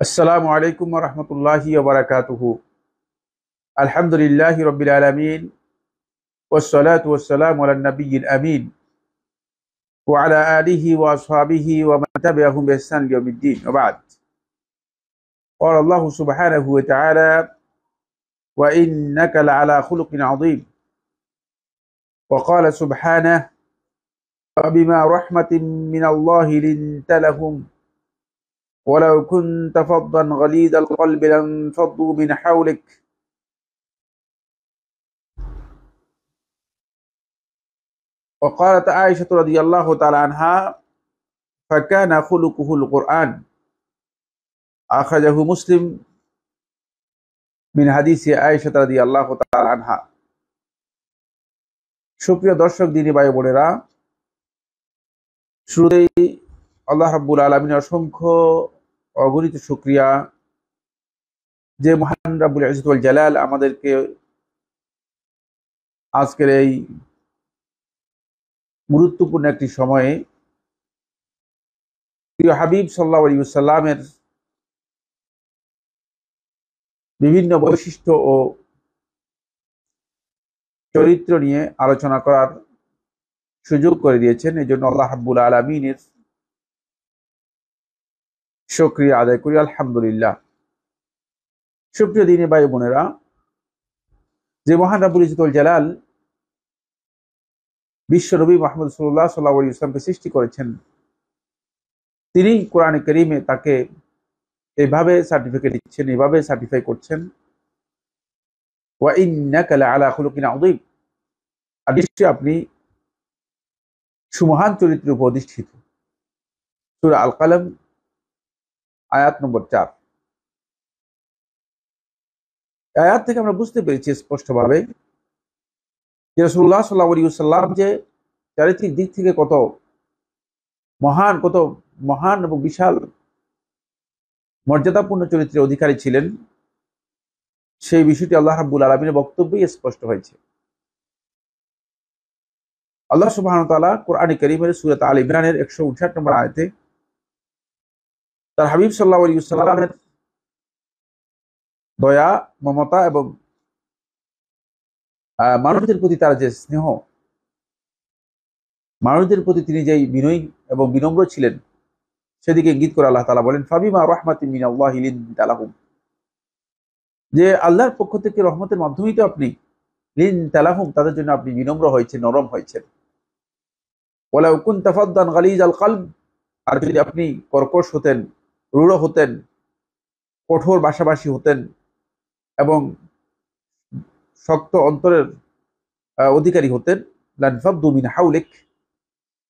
السلام عليكم ورحمة الله وبركاته الحمد لله رب العالمين والصلاة والسلام على النبي الأمين وعلى آله وأصحابه ومن تبعهم بإحسان يوم الدين وبعد قال الله سبحانه وتعالى وإنك لعلى خلق عظيم وقال سبحانه وبما رحمة من الله لنت لهم ولو كنت فظا غليظ القلب لانفضوا من حولك وقالت عائشة رضي الله تعالى عنها فكان خلقه القرآن أخرجه مسلم من حديث عائشة رضي الله تعالى عنها شكرا দর্শক ديني ভাই বোনেরা শুরুতেই আল্লাহ রাব্বুল আলমিন অসংখ্য অগণিত শুক্রিয়া যে মহান রাবুল ইজতুল জালাল আমাদেরকে আজকের এই গুরুত্বপূর্ণ একটি সময়ে প্রিয় হাবিব সাল্লা সাল্লামের বিভিন্ন বৈশিষ্ট্য ও চরিত্র নিয়ে আলোচনা করার সুযোগ করে দিয়েছেন এই জন্য আল্লাহ হাবুল আলমিনের সক্রিয় আদায় করি আলহামদুলিল্লাহ সুপ্রিয় দিনে ভাই বোনেরা যে মহান রাবুল ইজতুল জালাল বিশ্ব রবি মাহমুদ সাল্লাহ সাল্লা ইসলামকে সৃষ্টি করেছেন তিনি কোরআনে করিমে তাকে এভাবে সার্টিফিকেট দিচ্ছেন এভাবে সার্টিফাই করছেন আপনি সুমহান চরিত্রের উপর অধিষ্ঠিত সুরা আল কালাম আয়াত নম্বর চার আয়াত থেকে আমরা বুঝতে পেরেছি স্পষ্টভাবে যে রসুল্লাহ সাল্লাহ সাল্লাম যে চারিত্রিক দিক থেকে কত মহান কত মহান এবং বিশাল মর্যাদাপূর্ণ চরিত্রের অধিকারী ছিলেন সেই বিষয়টি আল্লাহ হাবুল আলমিনের বক্তব্যেই স্পষ্ট হয়েছে আল্লাহ সুবাহ তালা কোরআন করিমের সুরত আল ইমরানের একশো উনষাট নম্বর আয়তে তার হাবিব সাল্লাহ আলিয়াল্লামের দয়া মমতা এবং মানুষদের প্রতি তার যে স্নেহ মানুষদের প্রতি তিনি যেই বিনয়ী এবং বিনম্র ছিলেন সেদিকে ইঙ্গিত করে আল্লাহ তালা বলেন ফাবিমা রহমাতি মিন আল্লাহ তালাহুম যে আল্লাহর পক্ষ থেকে রহমতের মাধ্যমেই তো আপনি লিন তালাহুম তাদের জন্য আপনি বিনম্র হয়েছেন নরম হয়েছেন ওলা উকুন তাফাদ্দান গালিজ আল কালম আর যদি আপনি কর্কশ হতেন রূঢ় হতেন কঠোর বাসাবাসি হতেন এবং শক্ত অন্তরের অধিকারী হতেন লানফাব দুমিন হাউলেক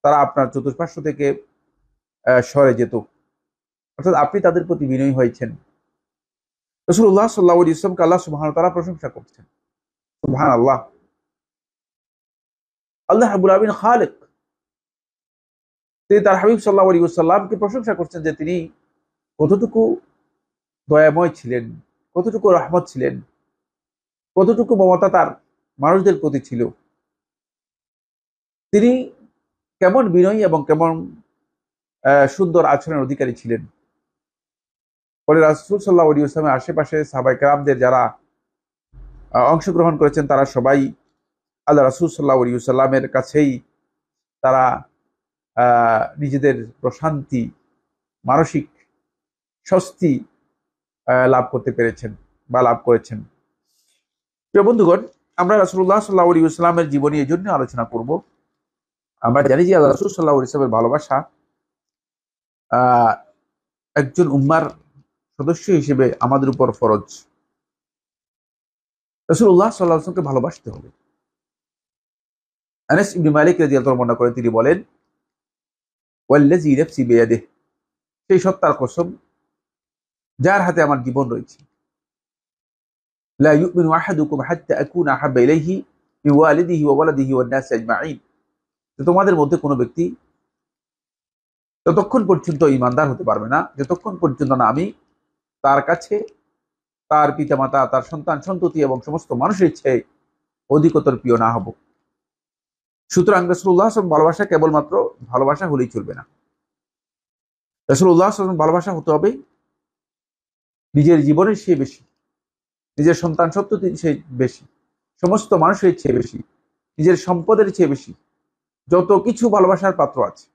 তারা আপনার চতুষ্পার্শ্ব থেকে সরে যেত অর্থাৎ আপনি তাদের প্রতি বিনয়ী হয়েছেন রসুল্লাহ সাল্লাহ ইসলামকে আল্লাহ সুবাহান তারা প্রশংসা করছেন সুবাহান আল্লাহ আল্লাহ হাবুল আবিন খালেক তিনি তার হাবিব সাল্লাহ আলী সাল্লামকে প্রশংসা করছেন যে তিনি কতটুকু দয়াময় ছিলেন কতটুকু রহমত ছিলেন কতটুকু মমতা তার মানুষদের প্রতি ছিল তিনি কেমন বিনয়ী এবং কেমন সুন্দর আচরণের অধিকারী ছিলেন ফলে রাসুল সাল্লাহ আলী ইসলামের আশেপাশে সাবাই কারামদের যারা অংশগ্রহণ করেছেন তারা সবাই আল্লাহ রাসুল সাল্লাহ আলী সাল্লামের কাছেই তারা নিজেদের প্রশান্তি মানসিক স্বস্তি লাভ করতে পেরেছেন বা লাভ করেছেন প্রিয় বন্ধুগণ আমরা রাসুল্লাহ সাল্লাহ আলী ইসলামের জীবনী এই জন্য আলোচনা করব আমরা জানি যে রাসুল সাল্লাহ ইসলামের ভালোবাসা একজন উম্মার সদস্য হিসেবে আমাদের উপর ফরজ রসুল্লাহ সাল্লাহ আসলামকে ভালোবাসতে হবে আনাস ইবনি মালিক রাজি আল্লাহ করেন তিনি বলেন ওয়াল্লাজি নেফসি বেয়াদে সেই সত্তার কসম যার হাতে আমার জীবন রয়েছে তোমাদের মধ্যে কোনো ব্যক্তি যতক্ষণ পর্যন্ত ইমানদার হতে পারবে না যতক্ষণ পর্যন্ত না আমি তার কাছে তার পিতামাতা তার সন্তান সন্ততি এবং সমস্ত মানুষের ইচ্ছে অধিকতর প্রিয় না হব সুতরাং রসুল্লাহ আসলাম ভালোবাসা কেবলমাত্র ভালোবাসা হলেই চলবে না রসুল্লাহ আসলাম ভালোবাসা হতে হবে নিজের জীবনের চেয়ে বেশি নিজের সন্তান সত্য তিনি সে বেশি সমস্ত মানুষের চেয়ে বেশি নিজের সম্পদের চেয়ে বেশি যত কিছু ভালোবাসার পাত্র আছে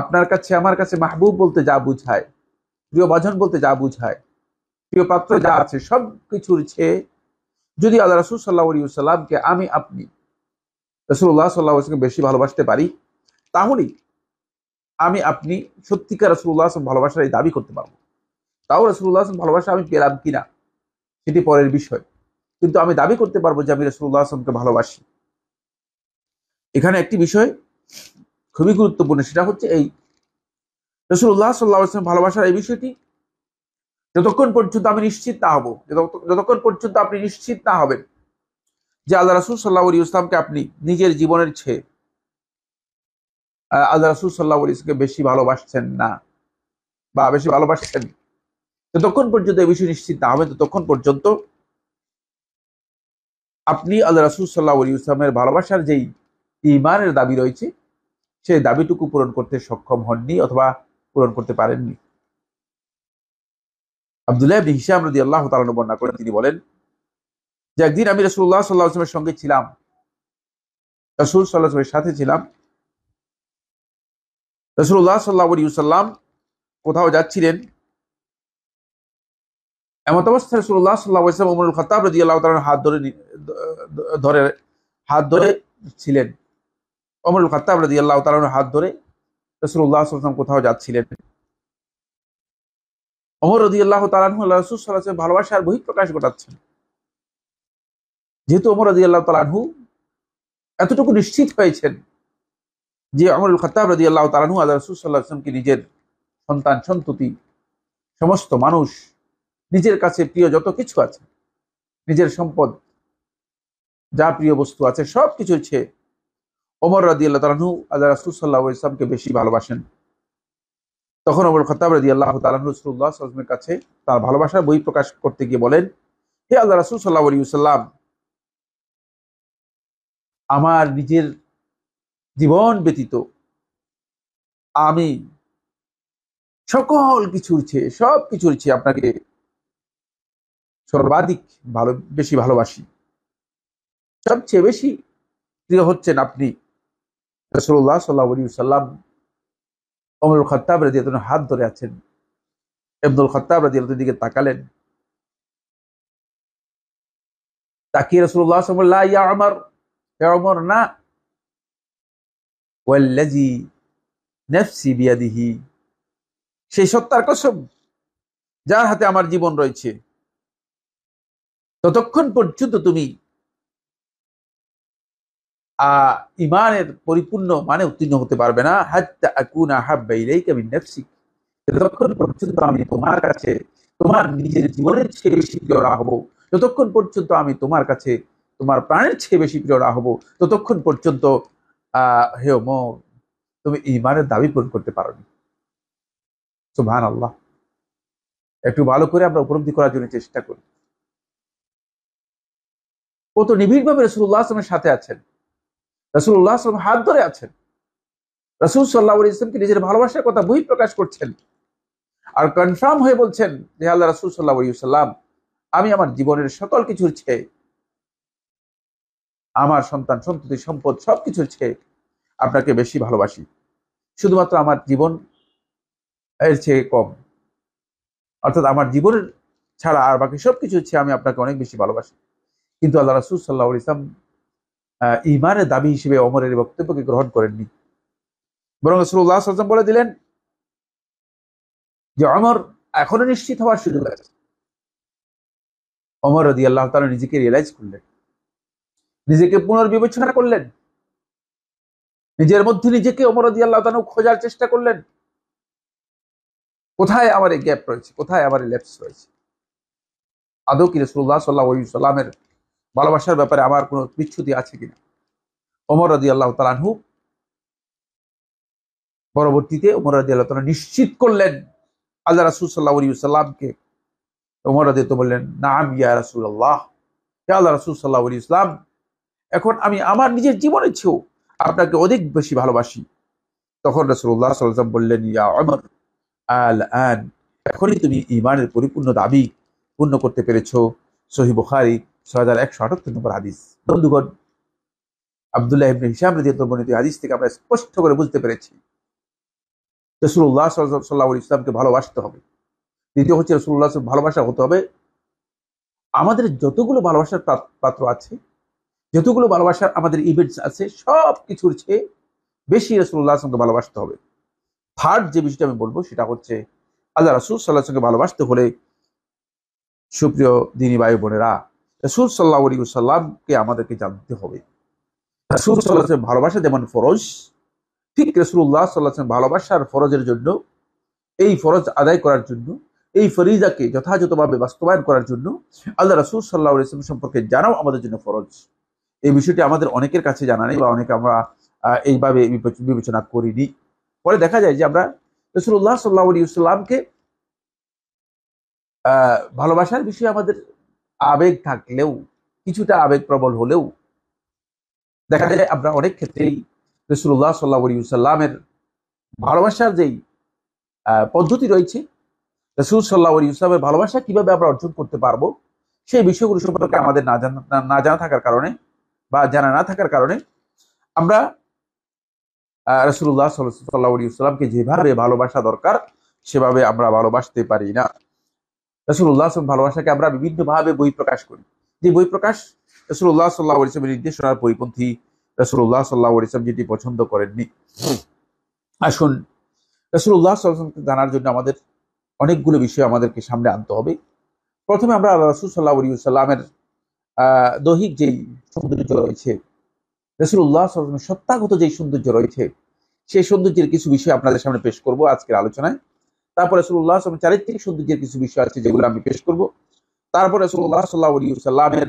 আপনার কাছে আমার কাছে মাহবুব বলতে যা বুঝায় প্রিয় বাজন বলতে যা বুঝায় প্রিয় পাত্র যা আছে সব কিছুর চেয়ে যদি আল্লাহ রসুল সাল্লাহ আমি আপনি রসুল্লাহ সাল্লাহকে বেশি ভালোবাসতে পারি তাহলেই আমি আপনি সত্যিকার রসুল্লাহ ভালোবাসার এই দাবি করতে পারবো তাও রসুল্লাহ আসলাম ভালোবাসা আমি পেলাম কিনা সেটি পরের বিষয় কিন্তু আমি দাবি করতে পারবো যে আমি রসুল্লাহ আসলামকে ভালোবাসি এখানে একটি বিষয় খুবই গুরুত্বপূর্ণ সেটা হচ্ছে এই রসুল্লাহ সাল্লাহ আসলাম ভালোবাসার এই বিষয়টি যতক্ষণ পর্যন্ত আমি নিশ্চিত না হব যতক্ষণ পর্যন্ত আপনি নিশ্চিত না হবেন যে আল্লাহ রসুল সাল্লাহ আলী ইসলামকে আপনি নিজের জীবনের ছে আল্লাহ রসুল সাল্লাহ আলী ইসলামকে বেশি ভালোবাসছেন না বা বেশি ভালোবাসছেন যতক্ষণ পর্যন্ত এই বিষয় নিশ্চিত না হবে ততক্ষণ পর্যন্ত আপনি আল্লাহ রাসুল সাল্লাহ আলী ইসলামের ভালোবাসার যেই ইমানের দাবি রয়েছে সেই দাবিটুকু পূরণ করতে সক্ষম হননি অথবা পূরণ করতে পারেননি আবদুল্লাহ ইবনি হিসাম রদি আল্লাহ তালন বর্ণনা করেন তিনি বলেন যে একদিন আমি রসুল্লাহ সাল্লাহ আসলামের সঙ্গে ছিলাম রসুল সাল্লাহ আসলামের সাথে ছিলাম রসুল্লাহ সাল্লাহ আলী সাল্লাম কোথাও যাচ্ছিলেন এমত অবস্থায় রসুল্লাহ সাল্লাহ উমরুল খতাব রাজি আল্লাহ তালার হাত ধরে ধরে হাত ধরে ছিলেন অমরুল খতাব রাজি আল্লাহ তালার হাত ধরে রসুল্লাহ সাল্লাম কোথাও যাচ্ছিলেন অমর রদি আল্লাহ তালাহু আল্লাহ রসুল সাল্লাহ ভালোবাসার বহিঃপ্রকাশ ঘটাচ্ছেন যেহেতু অমর রদি আল্লাহ তালাহু এতটুকু নিশ্চিত হয়েছেন যে অমরুল খতাব রদি আল্লাহ তালাহু আল্লাহ রসুল সাল্লাহ আসলামকে নিজের সন্তান সন্ততি সমস্ত মানুষ নিজের কাছে প্রিয় যত কিছু আছে নিজের সম্পদ যা প্রিয় বস্তু আছে সব কিছু চেয়ে ওমর রাদি আল্লাহ তালাহু আল্লাহ রাসুল সাল্লাহ ইসলামকে বেশি ভালোবাসেন তখন ওমর খতাব রাজি আল্লাহ তালাহ রসুল্লাহ আসলামের কাছে তার ভালোবাসার বই প্রকাশ করতে গিয়ে বলেন হে আল্লাহ রাসুল সাল্লাহ আলী সাল্লাম আমার নিজের জীবন ব্যতীত আমি সকল কিছুর চেয়ে সব কিছুর চেয়ে আপনাকে সর্বাধিক ভালো বেশি ভালোবাসি সবচেয়ে বেশি প্রিয় হচ্ছেন আপনি রসুল্লাহ সাল্লাহ সাল্লাম অমরুল খত্তাব রাজিয়াতন হাত ধরে আছেন এবদুল খত্তাব রাজিয়াতের দিকে তাকালেন তাকিয়ে রসুল্লাহ সাল্লাহ ইয়া আমার হে অমর না ওয়াল্লাজি নেফসি বিয়াদিহি সেই সত্তার কসম যার হাতে আমার জীবন রয়েছে ততক্ষণ পর্যন্ত তুমি ইমানের পরিপূর্ণ মানে উত্তীর্ণ হতে পারবে না যতক্ষণ পর্যন্ত আমি তোমার কাছে তোমার নিজের জীবনের চেয়ে বেশি প্রিয় রাখবো যতক্ষণ পর্যন্ত আমি তোমার কাছে তোমার প্রাণের চেয়ে বেশি প্রিয় ততক্ষণ পর্যন্ত হে মর তুমি ইমানের দাবি পূরণ করতে পারোনি সুবহান আল্লাহ একটু ভালো করে আমরা উপলব্ধি করার জন্য চেষ্টা করি কত নিবিড়ভাবে রসুল্লাহ আসলামের সাথে আছেন রসুল্লাহ আসলাম হাত ধরে আছেন রসুল সাল্লাহ ইসলামকে নিজের ভালোবাসার কথা বহি প্রকাশ করছেন আর কনফার্ম হয়ে বলছেন যে আল্লাহ রসুল সাল্লাহ সাল্লাম আমি আমার জীবনের সকল কিছুর ছে আমার সন্তান সন্ততি সম্পদ সবকিছুর ছে আপনাকে বেশি ভালোবাসি শুধুমাত্র আমার জীবন এর চেয়ে কম অর্থাৎ আমার জীবনের ছাড়া আর বাকি সব কিছু হচ্ছে আমি আপনাকে অনেক বেশি ভালোবাসি কিন্তু আল্লাহ রাসুল সাল্লাহ ইসলাম ইমানের দাবি হিসেবে অমরের বক্তব্যকে গ্রহণ করেননি বরং রসুল্লাহ আসলাম বলে দিলেন যে অমর এখনো নিশ্চিত হওয়ার সুযোগ আছে অমর রদি আল্লাহ তালা নিজেকে রিয়েলাইজ করলেন নিজেকে পুনর্বিবেচনা করলেন নিজের মধ্যে নিজেকে অমর রদি আল্লাহ তালু খোঁজার চেষ্টা করলেন কোথায় আমার এই গ্যাপ রয়েছে কোথায় আমার এই ল্যাপস রয়েছে আদৌ কি রসুল্লাহ সাল্লাহ সাল্লামের ভালোবাসার ব্যাপারে আমার কোনো বিচ্ছুতি আছে কিনা অমর রাজি আল্লাহ তালানহু পরবর্তীতে ওমর রাজি আল্লাহ তালা নিশ্চিত করলেন আল্লাহ রাসুল সাল্লাহ আলী ওমর রাজি তো বললেন নাম ইয়া রাসুল আল্লাহ ইয়া আল্লাহ রাসুল সাল্লাহ ইসলাম এখন আমি আমার নিজের জীবনের চেয়েও আপনাকে অধিক বেশি ভালোবাসি তখন রাসুল্লাহ সাল্লাম বললেন ইয়া অমর আল আন এখনই তুমি ইমানের পরিপূর্ণ দাবি পূর্ণ করতে পেরেছ সহি বুখারি ভালোবাসা হতে হবে আমাদের যতগুলো ভালোবাসার পাত্র আছে যতগুলো ভালোবাসার আমাদের ইভেন্টস আছে সব কিছুর চেয়ে বেশি রসুল্লাহ আসলামকে ভালোবাসতে হবে থার্ড যে বিষয়টা আমি বলবো সেটা হচ্ছে আল্লাহ রসুল সাল্লাহ সঙ্গে ভালোবাসতে হলে সুপ্রিয় দিনী বায়ু বোনেরা রসুল সাল্লাহ আলী সাল্লামকে আমাদেরকে জানতে হবে রসুল সাল্লাহ ভালোবাসা যেমন ফরজ ঠিক রসুল্লাহ সাল্লাহ ভালোবাসার ফরজের জন্য এই ফরজ আদায় করার জন্য এই ফরিজাকে যথাযথভাবে বাস্তবায়ন করার জন্য আল্লাহ রসুল সাল্লাহ ইসলাম সম্পর্কে জানাও আমাদের জন্য ফরজ এই বিষয়টি আমাদের অনেকের কাছে জানা নেই বা অনেকে আমরা এইভাবে বিবেচনা করিনি পরে দেখা যায় যে আমরা রসুল্লাহ সাল্লাহ আলী আহ ভালোবাসার বিষয়ে আমাদের আবেগ থাকলেও কিছুটা আবেগ প্রবল হলেও দেখা যায় আমরা অনেক ক্ষেত্রেই রসুল্লাহ সাল্লা সাল্লামের ভালোবাসার যেই পদ্ধতি রয়েছে রসুল সাল্লা ইসলামের ভালোবাসা কিভাবে আমরা অর্জন করতে পারবো সেই বিষয়গুলো সম্পর্কে আমাদের না জানা না জানা থাকার কারণে বা জানা না থাকার কারণে আমরা রসুল্লাহ সাল্লাহ সাল্লাহ সাল্লামকে যেভাবে ভালোবাসা দরকার সেভাবে আমরা ভালোবাসতে পারি না রসুল্লাহ ভালোবাসাকে আমরা বিভিন্নভাবে বই প্রকাশ করি যে বই প্রকাশ রসুল্লাহ সাল্লাহ ইসলামের নির্দেশনার পরিপন্থী রসুল্লাহ সাল্লাহ ইসলাম যেটি পছন্দ করেননি আসুন রসুল্লাহ সাল্লামকে জানার জন্য আমাদের অনেকগুলো বিষয় আমাদেরকে সামনে আনতে হবে প্রথমে আমরা রসুল সাল্লাহ সাল্লামের দৈহিক যেই সৌন্দর্য রয়েছে রসুল্লাহ সাল্লামের সত্তাগত যেই সৌন্দর্য রয়েছে সেই সৌন্দর্যের কিছু বিষয় আপনাদের সামনে পেশ করব আজকের আলোচনায় তারপরে সুল্লাহ আসলাম চারিত্রিক সৌন্দর্যের কিছু বিষয় আছে যেগুলো আমি পেশ করব তারপরে সুল্লাহ সাল্লাহ আলী সাল্লামের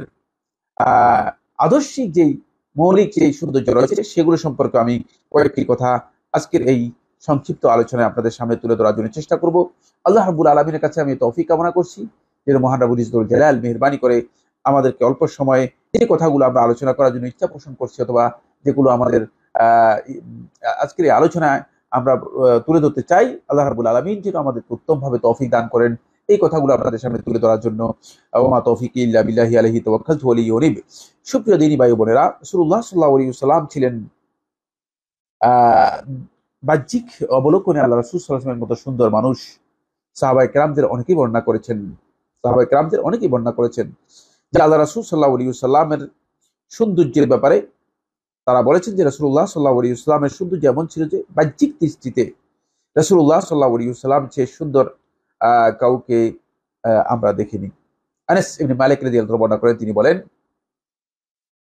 আদর্শিক যেই মৌলিক যেই সৌন্দর্য রয়েছে সেগুলো সম্পর্কে আমি কয়েকটি কথা আজকের এই সংক্ষিপ্ত আলোচনায় আপনাদের সামনে তুলে ধরার জন্য চেষ্টা করব আল্লাহ হাবুল আলমীর কাছে আমি তৌফিক কামনা করছি যে মহানবুল ইসদুল জালাল মেহরবানি করে আমাদেরকে অল্প সময়ে যে কথাগুলো আমরা আলোচনা করার জন্য ইচ্ছা পোষণ করছি অথবা যেগুলো আমাদের আজকের এই আলোচনায় আমরা তুলে ধরতে চাই আল্লাহ রাবুল আলমিন যেন আমাদের উত্তমভাবে তৌফিক দান করেন এই কথাগুলো আপনাদের সামনে তুলে ধরার জন্য ওমা তৌফিক ইল্লা বিল্লাহি আলহি তওয়াক্কাল সুপ্রিয় দিনী বায়ু বোনেরা সুরুল্লাহ সাল্লাহ আলী সাল্লাম ছিলেন বাহ্যিক অবলোকনে আল্লাহ রাসূল মতো সুন্দর মানুষ সাহাবাই ক্রামদের অনেকেই বর্ণনা করেছেন সাহাবাই ক্রামদের অনেকেই বর্ণনা করেছেন যে আল্লাহ রসুল সাল্লাহ আলী সাল্লামের সৌন্দর্যের ব্যাপারে তারা বলেছেন যে রসুল্লাহ সাল্লাহ আলী ইসলামের সৌন্দর্য যেমন ছিল যে বাহ্যিক দৃষ্টিতে রসুল্লাহ সাল্লাহ আলী ইসলাম সে সুন্দর কাউকে আমরা দেখিনি আনিস ইবনে মালিক রাজি বর্ণনা করেন তিনি বলেন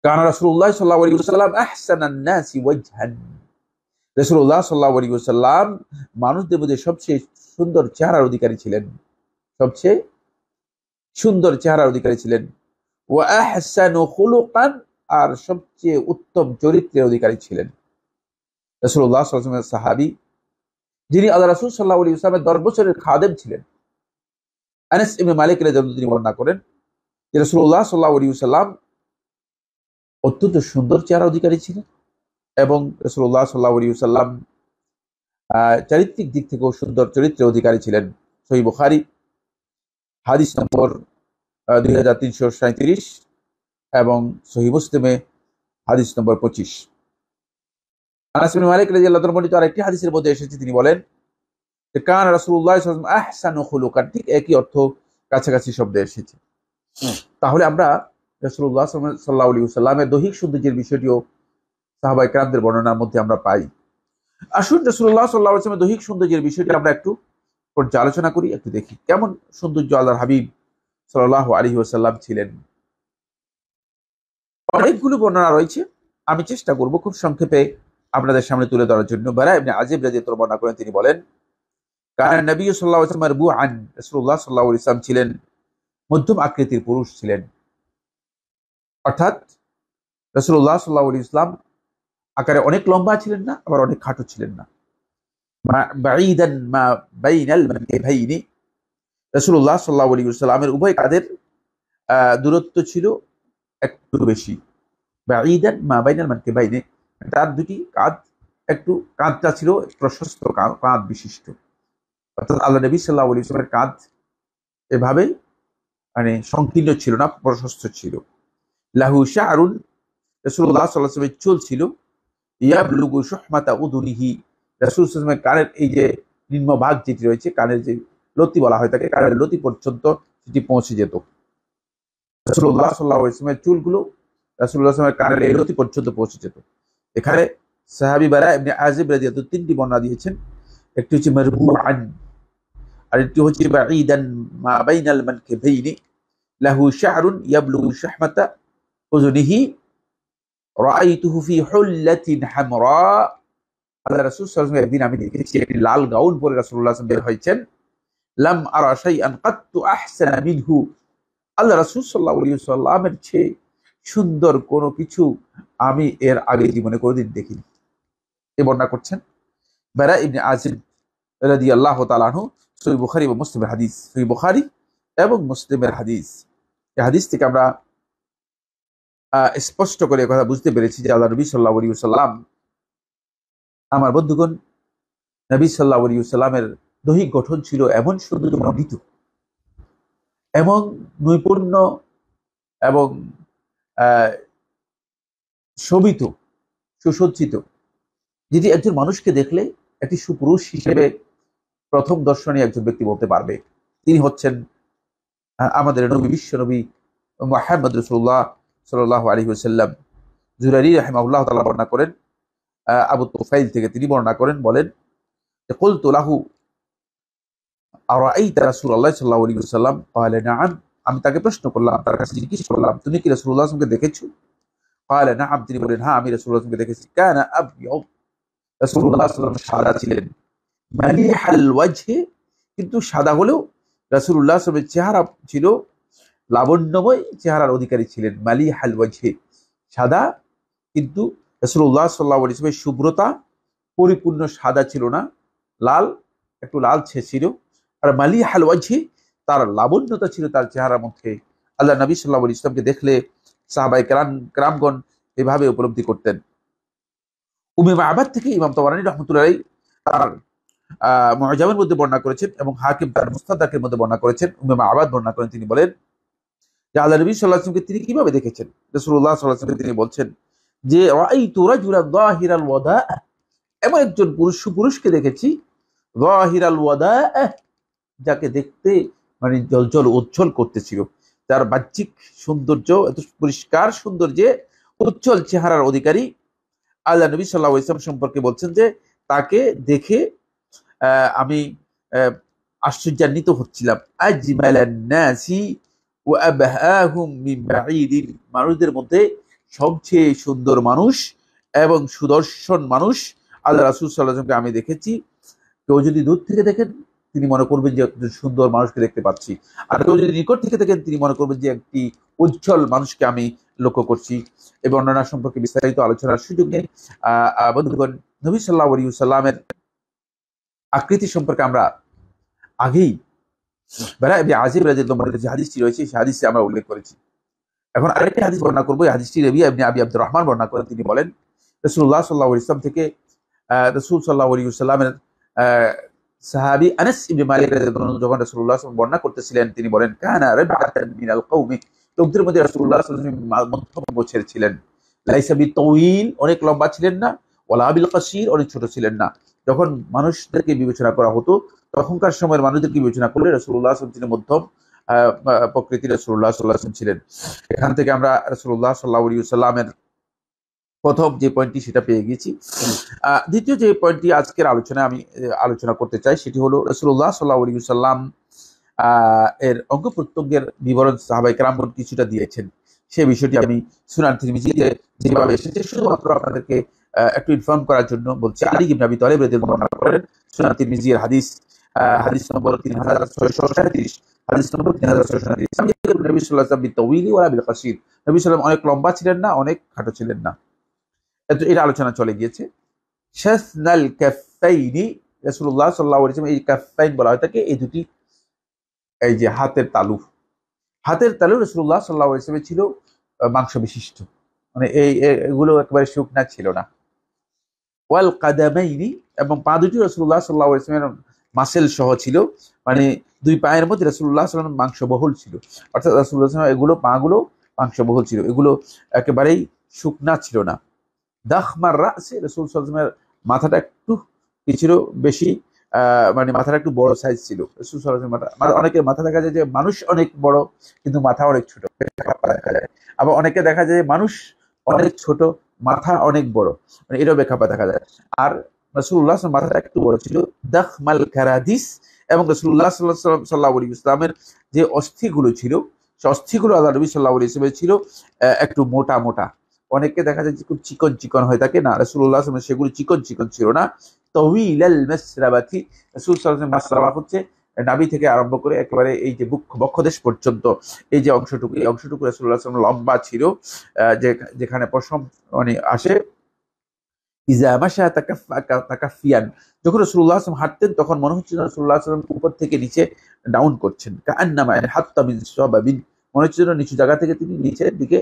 কারণ রসুল্লাহ সাল্লাহ আলী সাল্লাম আহসানি ওয়াজহান রসুল্লাহ সাল্লাহ আলী সাল্লাম মানুষদের মধ্যে সবচেয়ে সুন্দর চেহারার অধিকারী ছিলেন সবচেয়ে সুন্দর চেহারার অধিকারী ছিলেন ও আহসান আর সবচেয়ে উত্তম চরিত্রের অধিকারী ছিলেন রসুল্লাহ সাহাবি যিনি আল্লাহ রসুল সাল্লাহ আলী ইসলামের দশ বছরের খাদেব ছিলেন আনিস এ মালিক রেজাল্লাহ তিনি বর্ণনা করেন যে রসুল্লাহ সাল্লাহ আলী সাল্লাম অত্যন্ত সুন্দর চেহারা অধিকারী ছিলেন এবং রসুল্লাহ সাল্লাহ আলী সাল্লাম চারিত্রিক দিক থেকেও সুন্দর চরিত্রের অধিকারী ছিলেন সহি বুখারি হাদিস নম্বর দুই হাজার তিনশো সাঁত্রিশ এবং সহি মুসলিমে হাদিস নম্বর পঁচিশ আরেকটি হাদিসের মধ্যে এসেছে তিনি বলেন কান ঠিক একই অর্থ কাছাকাছি শব্দে এসেছে তাহলে আমরা রসুল্লাহ সাল্লাহ সাল্লামের দৈহিক সৌন্দর্যের বিষয়টিও সাহাবাই বর্ণনার মধ্যে আমরা পাই আসুন রসুল্লাহ সাল্লাহ আসলামের দৈহিক সৌন্দর্যের বিষয়টি আমরা একটু পর্যালোচনা করি একটু দেখি কেমন সৌন্দর্য আল্লাহর হাবিব সাল্লাহ আলী ওসাল্লাম ছিলেন অনেকগুলো বর্ণনা রয়েছে আমি চেষ্টা করব খুব সংক্ষেপে আপনাদের সামনে তুলে ধরার জন্য বেড়া এমনি আজিব রাজি তোর বর্ণনা করেন তিনি বলেন কারণ নবী সাল্লাহ ইসলামের বু আন রসুল্লাহ সাল্লাহ ইসলাম ছিলেন মধ্যম আকৃতির পুরুষ ছিলেন অর্থাৎ রসুল্লাহ সাল্লাহ ইসলাম আকারে অনেক লম্বা ছিলেন না আবার অনেক খাটো ছিলেন না রসুল্লাহ সাল্লাহ আলী সাল্লামের উভয় কাদের দূরত্ব ছিল একটু বেশি বা ঈদান মা বাইনাল মানকে বাইনে মানে তার দুটি কাঁধ একটু কাঁধটা ছিল প্রশস্ত কাঁধ বিশিষ্ট অর্থাৎ আল্লাহ নবী সাল্লাহ আলী ইসলামের কাঁধ এভাবে মানে সংকীর্ণ ছিল না প্রশস্ত ছিল লাহু শাহ আরুন রসুল্লাহ সাল্লাহ চুল ছিল ইয়াবলুগু সহমাতা উদুরিহি রসুল সাল্লামের কানের এই যে নিম্নভাগ যেটি রয়েছে কানের যে লতি বলা হয় তাকে কানের লতি পর্যন্ত সেটি পৌঁছে যেত রসুল্লাহ সাল্লাহ ইসলামের চুলগুলো রাসুল্লাহ ইসলামের কানের এরতি পর্যন্ত পৌঁছে যেত এখানে সাহাবি বারা এমনি আজিব রাজিয়াত তিনটি বর্ণনা দিয়েছেন একটি হচ্ছে মেরবু আন আর একটি হচ্ছে বাঈদান মা বাইনাল মানকে ভেইনি লাহু শাহরুন ইয়াবলু শাহমাতা ওজনিহি রাআইতুহু ফি হুল্লাতিন হামরা আল্লাহ রাসূল একদিন আমি দেখেছি একটি লাল গাউন পরে রাসূলুল্লাহ সাল্লাল্লাহু বের হয়েছেন লাম আরা শাইআন কাত্তু আহসানা মিনহু আল্লাহ রাসুল সাল্লামের চেয়ে সুন্দর কোনো কিছু আমি এর আগে জীবনে কোনোদিন দেখিনি এ বর্ণনা করছেন বেড়া ইবনে আজিম রাজি আল্লাহ তালু সই বুখারি এবং মুসলিমের হাদিস সই বুখারি এবং মুসলিমের হাদিস এই হাদিস থেকে আমরা স্পষ্ট করে কথা বুঝতে পেরেছি যে আল্লাহ নবী সাল্লাহ আলী সাল্লাম আমার বন্ধুগণ নবী সাল্লাহ আলী সাল্লামের দৈহিক গঠন ছিল এমন সুন্দর বর্ণিত এবং নৈপুণ্য এবং শোভিত সুসজ্জিত যেটি একজন মানুষকে দেখলে একটি সুপুরুষ হিসেবে প্রথম দর্শনে একজন ব্যক্তি বলতে পারবে তিনি হচ্ছেন আমাদের নবী বিশ্বনবী মাহমদ রসুল্লাহ সাল্লাহ আলী হুসাল্লাম জুরারি রাহেমাউল্লাহ তালা বর্ণনা করেন আবু তোফাইল থেকে তিনি বর্ণনা করেন বলেন যে তোলাহু আমি তাকে প্রশ্ন করলাম তার কাছে জিজ্ঞেস করলাম তুমি কি রসুল্লাহ দেখেছো না তিনি বলেন হ্যাঁ আমি রসুল্লাহ দেখেছি কেন সাদা ছিলেন কিন্তু সাদা হলেও রাসুল্লাহ চেহারা ছিল লাবণ্যময় চেহারার অধিকারী ছিলেন মালি হালওয়াজে সাদা কিন্তু রসুল্লাহ সাল্লাহ ইসলামের শুভ্রতা পরিপূর্ণ সাদা ছিল না লাল একটু ছে ছিল আর মালি হালওয়াজি তার লাবণ্যতা ছিল তার চেহারার মধ্যে আল্লাহ নবী সাল্লাহ ইসলামকে দেখলে সাহাবাই কেরাম গ্রামগণ এভাবে উপলব্ধি করতেন উমিমা আবাদ থেকে ইমাম তবরানি রহমতুল্লাহ তার মহাজামের মধ্যে বর্ণনা করেছেন এবং হাকিম তার মুস্তাদাকের মধ্যে বর্ণনা করেছেন উমেমা আবাদ বর্ণনা করেন তিনি বলেন যে আল্লাহ নবী সাল্লাহ আসলামকে তিনি কিভাবে দেখেছেন রসুল্লাহ সাল্লাহ তিনি বলছেন যে এই তোরা জুরা দাহিরাল ওয়াদা এমন একজন পুরুষ পুরুষকে দেখেছি দাহিরাল ওয়াদা যাকে দেখতে মানে জলজল উজ্জ্বল করতেছিল তার বাহ্যিক সৌন্দর্য এত পরিষ্কার সৌন্দর্যে উজ্জ্বল চেহারার অধিকারী আল্লাহ নবী সাল্লাহ ইসলাম সম্পর্কে বলছেন যে তাকে দেখে আমি আশ্চর্যান্বিত হচ্ছিলাম মানুষদের মধ্যে সবচেয়ে সুন্দর মানুষ এবং সুদর্শন মানুষ আল্লাহ রাসুল সাল্লাহকে আমি দেখেছি কেউ যদি দূর থেকে দেখেন তিনি মনে করবেন যে একজন সুন্দর মানুষকে দেখতে পাচ্ছি আর কেউ যদি নিকট থেকে থাকেন তিনি মনে করবেন যে একটি উজ্জ্বল মানুষকে আমি লক্ষ্য করছি এবং অন্যান্য সম্পর্কে বিস্তারিত আলোচনার সুযোগ নেই বন্ধুগণ নবী সাল্লাহ আলী সাল্লামের আকৃতি সম্পর্কে আমরা আগেই এবি আজিব যে হাদিসটি রয়েছে সেই হাদিসটি আমরা উল্লেখ করেছি এখন আরেকটি হাদিস বর্ণনা করবো এই হাদিসটি রবি আপনি আবি আব্দুর রহমান বর্ণনা করেন তিনি বলেন রসুল্লাহ সাল্লাহ ইসলাম থেকে রসুল সাল্লাহ আলী সাল্লামের সাহাবি আনাস ইবনে মালিক রাদিয়াল্লাহু আনহু যখন রাসূলুল্লাহ সাল্লাল্লাহু আলাইহি বর্ণনা করতেছিলেন তিনি বলেন কানা রাবাতান মিনাল কওমি লোকদের মধ্যে রাসূলুল্লাহ সাল্লাল্লাহু আলাইহি মধ্যম ছেড়ে ছিলেন লাইসা বি তাওয়িল অনেক লম্বা ছিলেন না ওয়ালা বিল কাসীর অনেক ছোট ছিলেন না যখন মানুষদেরকে বিবেচনা করা হতো তখনকার সময়ের মানুষদেরকে বিবেচনা করলে রাসূলুল্লাহ সাল্লাল্লাহু আলাইহি মধ্যম প্রকৃতির রাসূলুল্লাহ সাল্লাল্লাহু আলাইহি ছিলেন এখান থেকে আমরা রাসূলুল্লাহ সাল্লাল্লাহু আলাইহি সাল্লামের প্রথম যে পয়েন্টটি সেটা পেয়ে গেছি দ্বিতীয় যে পয়েন্টটি আজকের আলোচনায় আমি আলোচনা করতে চাই সেটি হলো রসুল্লাহ সাল্লাহ সাল্লাম এর অঙ্গ প্রত্যঙ্গের বিবরণ সাহাবাই কেরামগণ কিছুটা দিয়েছেন সে বিষয়টি আমি সুনান যেভাবে এসেছে শুধুমাত্র আপনাদেরকে একটু ইনফর্ম করার জন্য বলছি আলী ইবনে আবি তালেব রেদের বর্ণনা করেন সুনান তিরমিজির হাদিস হাদিস নম্বর তিন হাজার ছয়শো সাঁত্রিশ হাদিস নম্বর তিন হাজার ছয়শো সাঁত্রিশ নবী সাল্লাম অনেক লম্বা ছিলেন না অনেক খাটো ছিলেন না এটা আলোচনা চলে গিয়েছে শাসনাল ক্যাফাইনি রসুল্লাহ সাল্লাহ ইসলাম এই ক্যাফাইন বলা হয় থাকে এই দুটি এই যে হাতের তালু হাতের তালু রসুল্লাহ সাল্লাহ ইসলামে ছিল মাংস বিশিষ্ট মানে এই এগুলো একেবারে শুকনা ছিল না ওয়াল কাদামাইনি এবং পা দুটি রসুল্লাহ সাল্লাহ ইসলামের মাসেল সহ ছিল মানে দুই পায়ের মধ্যে রসুল্লাহ সাল্লাম মাংসবহুল ছিল অর্থাৎ রসুল্লাহ সাল্লাম এগুলো পাগুলো মাংসবহুল ছিল এগুলো একেবারেই শুকনা ছিল না দাহমার রাসে রসুল সালামের মাথাটা একটু কিছু বেশি মানে মাথাটা একটু বড় সাইজ ছিল রসুল সালামের মাথা মানে অনেকের মাথা দেখা যায় যে মানুষ অনেক বড় কিন্তু মাথা অনেক ছোট দেখা যায় আবার অনেকে দেখা যায় মানুষ অনেক ছোট মাথা অনেক বড় মানে এরও বেখাপা দেখা যায় আর রসুল্লাহ মাথাটা একটু বড় ছিল মাল খারাদিস এবং রসুল্লাহ সাল্লাহ সাল্লাহ আলী ইসলামের যে অস্থিগুলো ছিল সে অস্থিগুলো আল্লাহ নবী সাল্লাহ আলী ইসলামের ছিল একটু মোটা মোটা অনেকে দেখা যায় খুব চিকন চিকন হয়ে থাকে না রসুল্লাহ আসলাম সেগুলো চিকন চিকন ছিল না তহিল মেসরাবাথি রসুল সাল্লাম হচ্ছে নাবি থেকে আরম্ভ করে একেবারে এই যে বুক বক্ষদেশ পর্যন্ত এই যে অংশটুকু এই অংশটুকু রসুল্লাহ আসলাম লম্বা ছিল যেখানে পশম মানে আসে যখন রসুল্লাহ আসলাম হাঁটতেন তখন মনে হচ্ছে রসুল্লাহ আসলাম উপর থেকে নিচে ডাউন করছেন কান্নামায় হাত্তামিন সবাবিন মনে হচ্ছে যেন নিচু জায়গা থেকে তিনি নিচের দিকে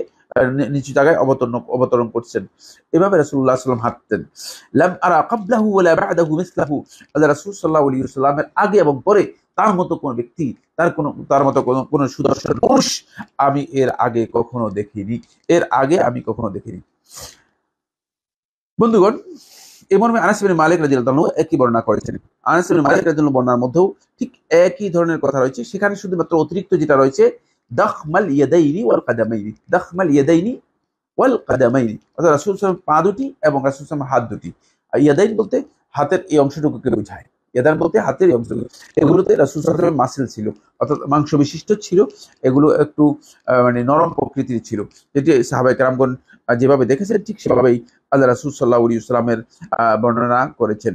নিচু জায়গায় অবতরণ অবতরণ করছেন এভাবে রাসুল্লাহ সাল্লাম হাঁটতেন লাম আরা কাবলাহু ওলা বাদাহু মিসলাহু আল্লাহ রাসুল সাল্লাহ আলী সাল্লামের আগে এবং পরে তার মতো কোনো ব্যক্তি তার কোনো তার মতো কোনো কোনো সুদর্শন পুরুষ আমি এর আগে কখনো দেখিনি এর আগে আমি কখনো দেখিনি বন্ধুগণ এই মর্মে আনাসিবিন মালিক রাজি আল্লাহ একই বর্ণনা করেছেন আনাসিবিন মালিক রাজি বর্ণার মধ্যেও ঠিক একই ধরনের কথা রয়েছে সেখানে শুধুমাত্র অতিরিক্ত যেটা রয়েছে দখমাল ইয়াদাইনি ওয়াল কাদামাইনি দখমাল ইয়াদাইনি ওয়াল কাদামাইনি অর্থাৎ রাসুল সালাম পা দুটি এবং রাসুল সালাম হাত দুটি আর ইয়াদাইন বলতে হাতের এই অংশটুকুকে বোঝায় ইয়াদান বলতে হাতের অংশ এগুলোতে রাসুল সাল্লামের মাসেল ছিল অর্থাৎ মাংস বিশিষ্ট ছিল এগুলো একটু মানে নরম প্রকৃতির ছিল যেটি সাহাবায়ে কেরামগণ যেভাবে দেখেছেন ঠিক সেভাবেই আল্লাহ রাসুল সাল্লাহ উলি ইসলামের বর্ণনা করেছেন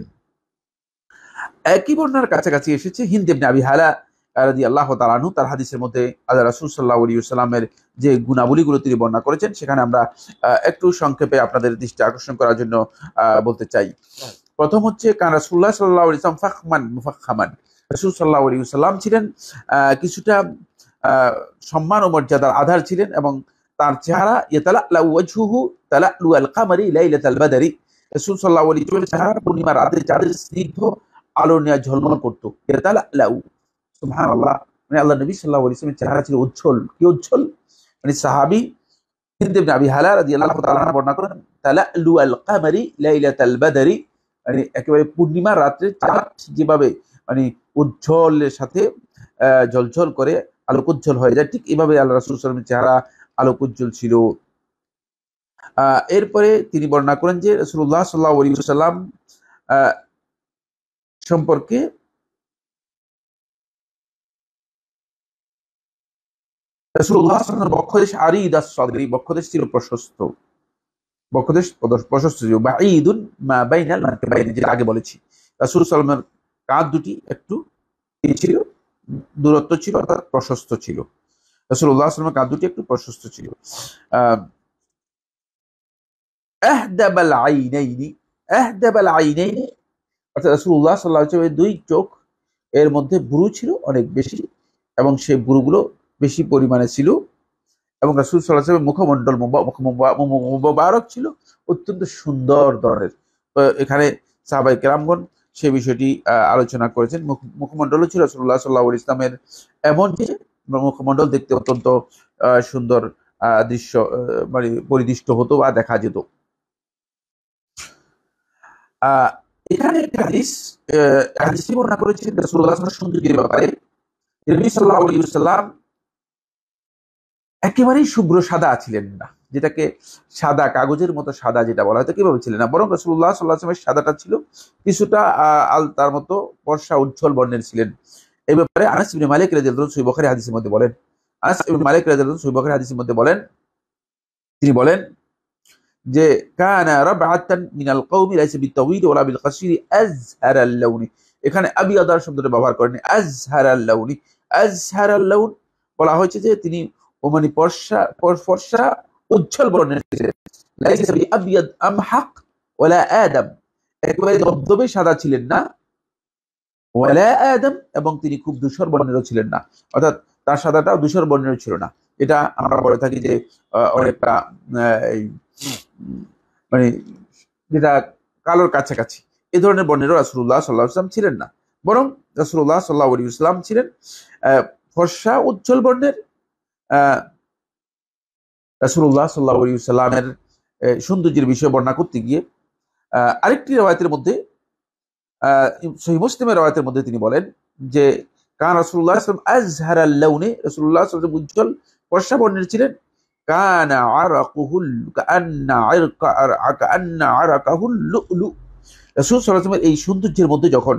একই বর্ণনার কাছাকাছি এসেছে হিন্দ ইবনে আবি হালা রাজি আল্লাহ তালানহু তার হাদিসের মধ্যে আল্লাহ রাসুল সাল্লাহ আলী সাল্লামের যে গুণাবলীগুলো তিনি বর্ণনা করেছেন সেখানে আমরা একটু সংক্ষেপে আপনাদের দৃষ্টি আকর্ষণ করার জন্য বলতে চাই প্রথম হচ্ছে ইসলাম ফাহমান রাসুল সাল্লাহ আলী সাল্লাম ছিলেন কিছুটা সম্মান ও মর্যাদার আধার ছিলেন এবং তার চেহারা ইয়েতালাহু তালাহু আল কামারি লাইলাতাল চেহারা পূর্ণিমা রাতে চাঁদের স্নিগ্ধ আলো নিয়ে ঝলমল করতো সুহান আল্লাহ মানে আল্লাহ নবী সাল্লাহ ইসলামের চেহারা ছিল উজ্জ্বল কি উজ্জ্বল মানে সাহাবি মানে রাত্রে চাঁদ যেভাবে মানে উজ্জ্বলের সাথে জলঝল করে আলোক উজ্জ্বল হয়ে যায় ঠিক এভাবে আল্লাহ রাসুল চেহারা আলোক উজ্জ্বল ছিল এরপরে তিনি বর্ণনা করেন যে রসুল্লাহ সাল্লাহ সাল্লাম সম্পর্কে বক্ষদেশ বক্ষদেশ ছিল প্রশস্ত বক্ষদেশ প্রশস্ত আগে বলেছি রাসুল কাঁধ দুটি একটু ছিল দূরত্ব ছিল অর্থাৎ প্রশস্ত ছিল অর্থাৎ উল্লাহ সাল্লাহ দুই চোখ এর মধ্যে বুড়ু ছিল অনেক বেশি এবং সেই বুরুগুলো বেশি পরিমাণে ছিল এবং রাসুল সাল্লাহ সাহেবের মুখমণ্ডল মুবারক ছিল অত্যন্ত সুন্দর ধরনের এখানে সাহাবাই কেরামগণ সে বিষয়টি আলোচনা করেছেন মুখমণ্ডলও ছিল রাসুল্লাহ সাল্লা ইসলামের এমন যে মুখমণ্ডল দেখতে অত্যন্ত সুন্দর দৃশ্য মানে পরিদৃষ্ট হতো বা দেখা যেত এখানে একটা হাদিস হাদিসটি বর্ণনা করেছেন রাসুল্লাহ সৌন্দর্যের ব্যাপারে রবি সাল্লাহ সাল্লাম একেবারেই শুভ্র সাদা ছিলেন না যেটাকে সাদা কাগজের মতো সাদা যেটা বলা হয়তো কিভাবে ছিলেন না বরং রসুল্লাহ সাল্লাহামের সাদাটা ছিল কিছুটা আলতার মতো বর্ষা উজ্জ্বল বর্ণের ছিলেন এই ব্যাপারে আনাস ইবিন মালিক রাজিউদ্দিন সুইবখারি হাদিসের মধ্যে বলেন আনাস ইবিন মালিক রাজিউদ্দিন সুইবখারি হাদিসের মধ্যে বলেন তিনি বলেন যে কানা রাবআতান মিনাল কওমি লাইসা বিতাওয়িল ওয়ালা বিল কাসির আযহার আল লাউনি এখানে আবিয়াদার শব্দটা ব্যবহার করেন আযহার লাউনি আযহার লাউন বলা হয়েছে যে তিনি ও মানে ফর্সা উজ্জ্বল বর্ণের দবদবে সাদা ছিলেন না ওয়ালা এবং তিনি খুব ধূসর বর্ণেরও ছিলেন না অর্থাৎ তার সাদাটাও দূষর বর্ণের ছিল না এটা আমরা বলে থাকি যে অনেকটা মানে যেটা কালোর কাছাকাছি এ ধরনের বর্ণেরও রাসুল্লাহ সাল্লাহ ইসলাম ছিলেন না বরং রাসুল্লাহ সাল্লাহ ইসলাম ছিলেন ফর্সা উজ্জ্বল বর্ণের রসুল্লাহ সাল্লাহ সাল্লামের সৌন্দর্যের বিষয়ে বর্ণনা করতে গিয়ে আরেকটি রেওয়ায়তের মধ্যে সহি মুসলিমের রেওয়ায়তের মধ্যে তিনি বলেন যে কান রসুল্লাহ আজহার আল্লাউনে রসুল্লাহ উজ্জ্বল বর্ষা বর্ণের ছিলেন কানা এই সৌন্দর্যের মধ্যে যখন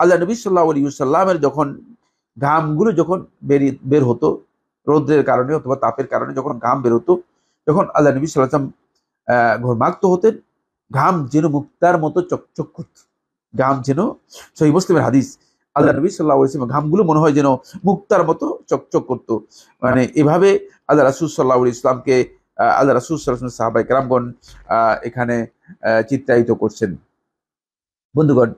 আল্লাহ নবী সাল্লা সাল্লামের যখন ঘামগুলো যখন বের হতো রৌদ্রের কারণে অথবা তাপের কারণে যখন ঘাম বেরোতো যখন আল্লাহ নবী সাল্লাম ঘর্মাক্ত হতেন ঘাম যেন মুক্তার মতো চকচক করত ঘাম যেন সহি মুসলিমের হাদিস আল্লাহ নবী সাল্লাহ ইসলাম ঘামগুলো মনে হয় যেন মুক্তার মতো চকচক করতো মানে এভাবে আল্লাহ রাসুল সাল্লাহ ইসলামকে আল্লাহ রাসুল সাল্লাহ সাহাবাই কেরামগণ এখানে চিত্রায়িত করছেন বন্ধুগণ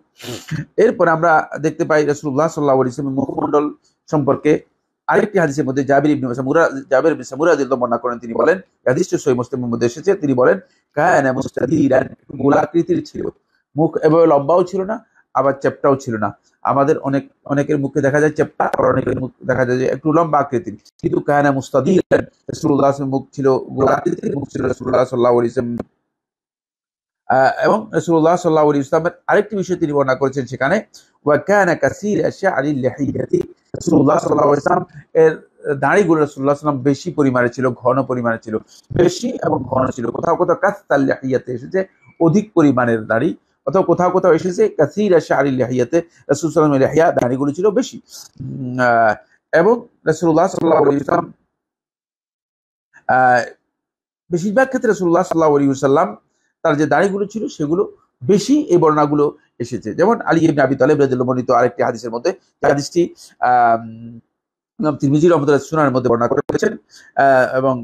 এরপর আমরা দেখতে পাই রসুল্লাহ সাল্লাহ ইসলামের মুখমণ্ডল সম্পর্কে আরেকটি হাদিসের মধ্যে জাবির ইবনে সামুরা জাবির ইবনে সামুরা রাদিয়াল্লাহু বর্ণনা করেন তিনি বলেন হাদিসটি সহিহ মুসলিমের মধ্যে এসেছে তিনি বলেন কায়ানা মুস্তাদিরান গোলাকৃতির ছিল মুখ এভাবে লম্বাও ছিল না আবার চ্যাপটাও ছিল না আমাদের অনেক অনেকের মুখে দেখা যায় চ্যাপটা আর অনেকের মুখ দেখা যায় যে একটু লম্বা আকৃতির কিন্তু কায়ানা মুস্তাদিরান রাসূলুল্লাহ সাল্লাল্লাহু আলাইহি মুখ ছিল গোলাকৃতির মুখ ছিল রাসূলুল্লাহ সাল্লাল্লাহু আলাইহি ওয়াসাল্লাম এবং রসুল্লাহ সাল্লাহ আলী ইসলামের আরেকটি বিষয় তিনি বর্ণনা করেছেন সেখানে দাঁড়িগুলো বেশি পরিমাণে ছিল ঘন পরিমাণে ছিল বেশি এবং ঘন ছিল কোথাও কোথাও এসেছে অধিক পরিমাণের দাঁড়ি অথবা কোথাও কোথাও এসেছে কাসির আশা আলী লেহিয়াতে রসুল লেহিয়া দাঁড়িগুলো ছিল বেশি এবং রসুল্লাহ সাল্লাহ ইসলাম বেশিরভাগ ক্ষেত্রে রসুল্লাহ সাল্লাহ আলী সাল্লাম তার যে দাড়িগুলো ছিল সেগুলো বেশি এই বর্ণাগুলো এসেছে যেমন আলী ইবনে আবি তালেব রাজিল্লাহ বর্ণিত আরেকটি হাদিসের মধ্যে হাদিসটি তিরমিজি রহমতুল্লাহ সুনার মধ্যে বর্ণনা করেছেন এবং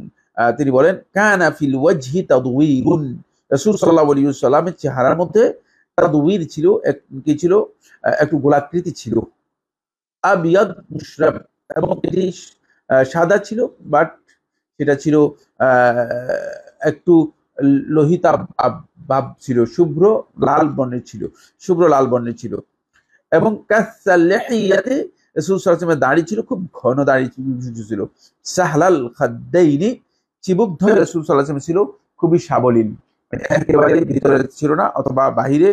তিনি বলেন কানা ফিল ওয়াজহি তাদউইরুন রাসূল সাল্লাল্লাহু আলাইহি সাল্লামের চেহারার মধ্যে তাদউইর ছিল এক কি ছিল একটু গোলাকৃতি ছিল আবিয়াদ মুশরাব এবং এটি সাদা ছিল বাট সেটা ছিল একটু লোহিতা ভাব ছিল শুভ্র লাল বর্ণের ছিল শুভ্র লাল বর্ণের ছিল এবং কাসালেহিয়াতে রসুলের দাড়ি ছিল খুব ঘন দাড়ি ছিল সাহলাল খাদ্দাইনি চিবুক ধরে রসুল সাল্লাহ ছিল খুবই সাবলীল মানে একেবারে ভিতরে ছিল না অথবা বাহিরে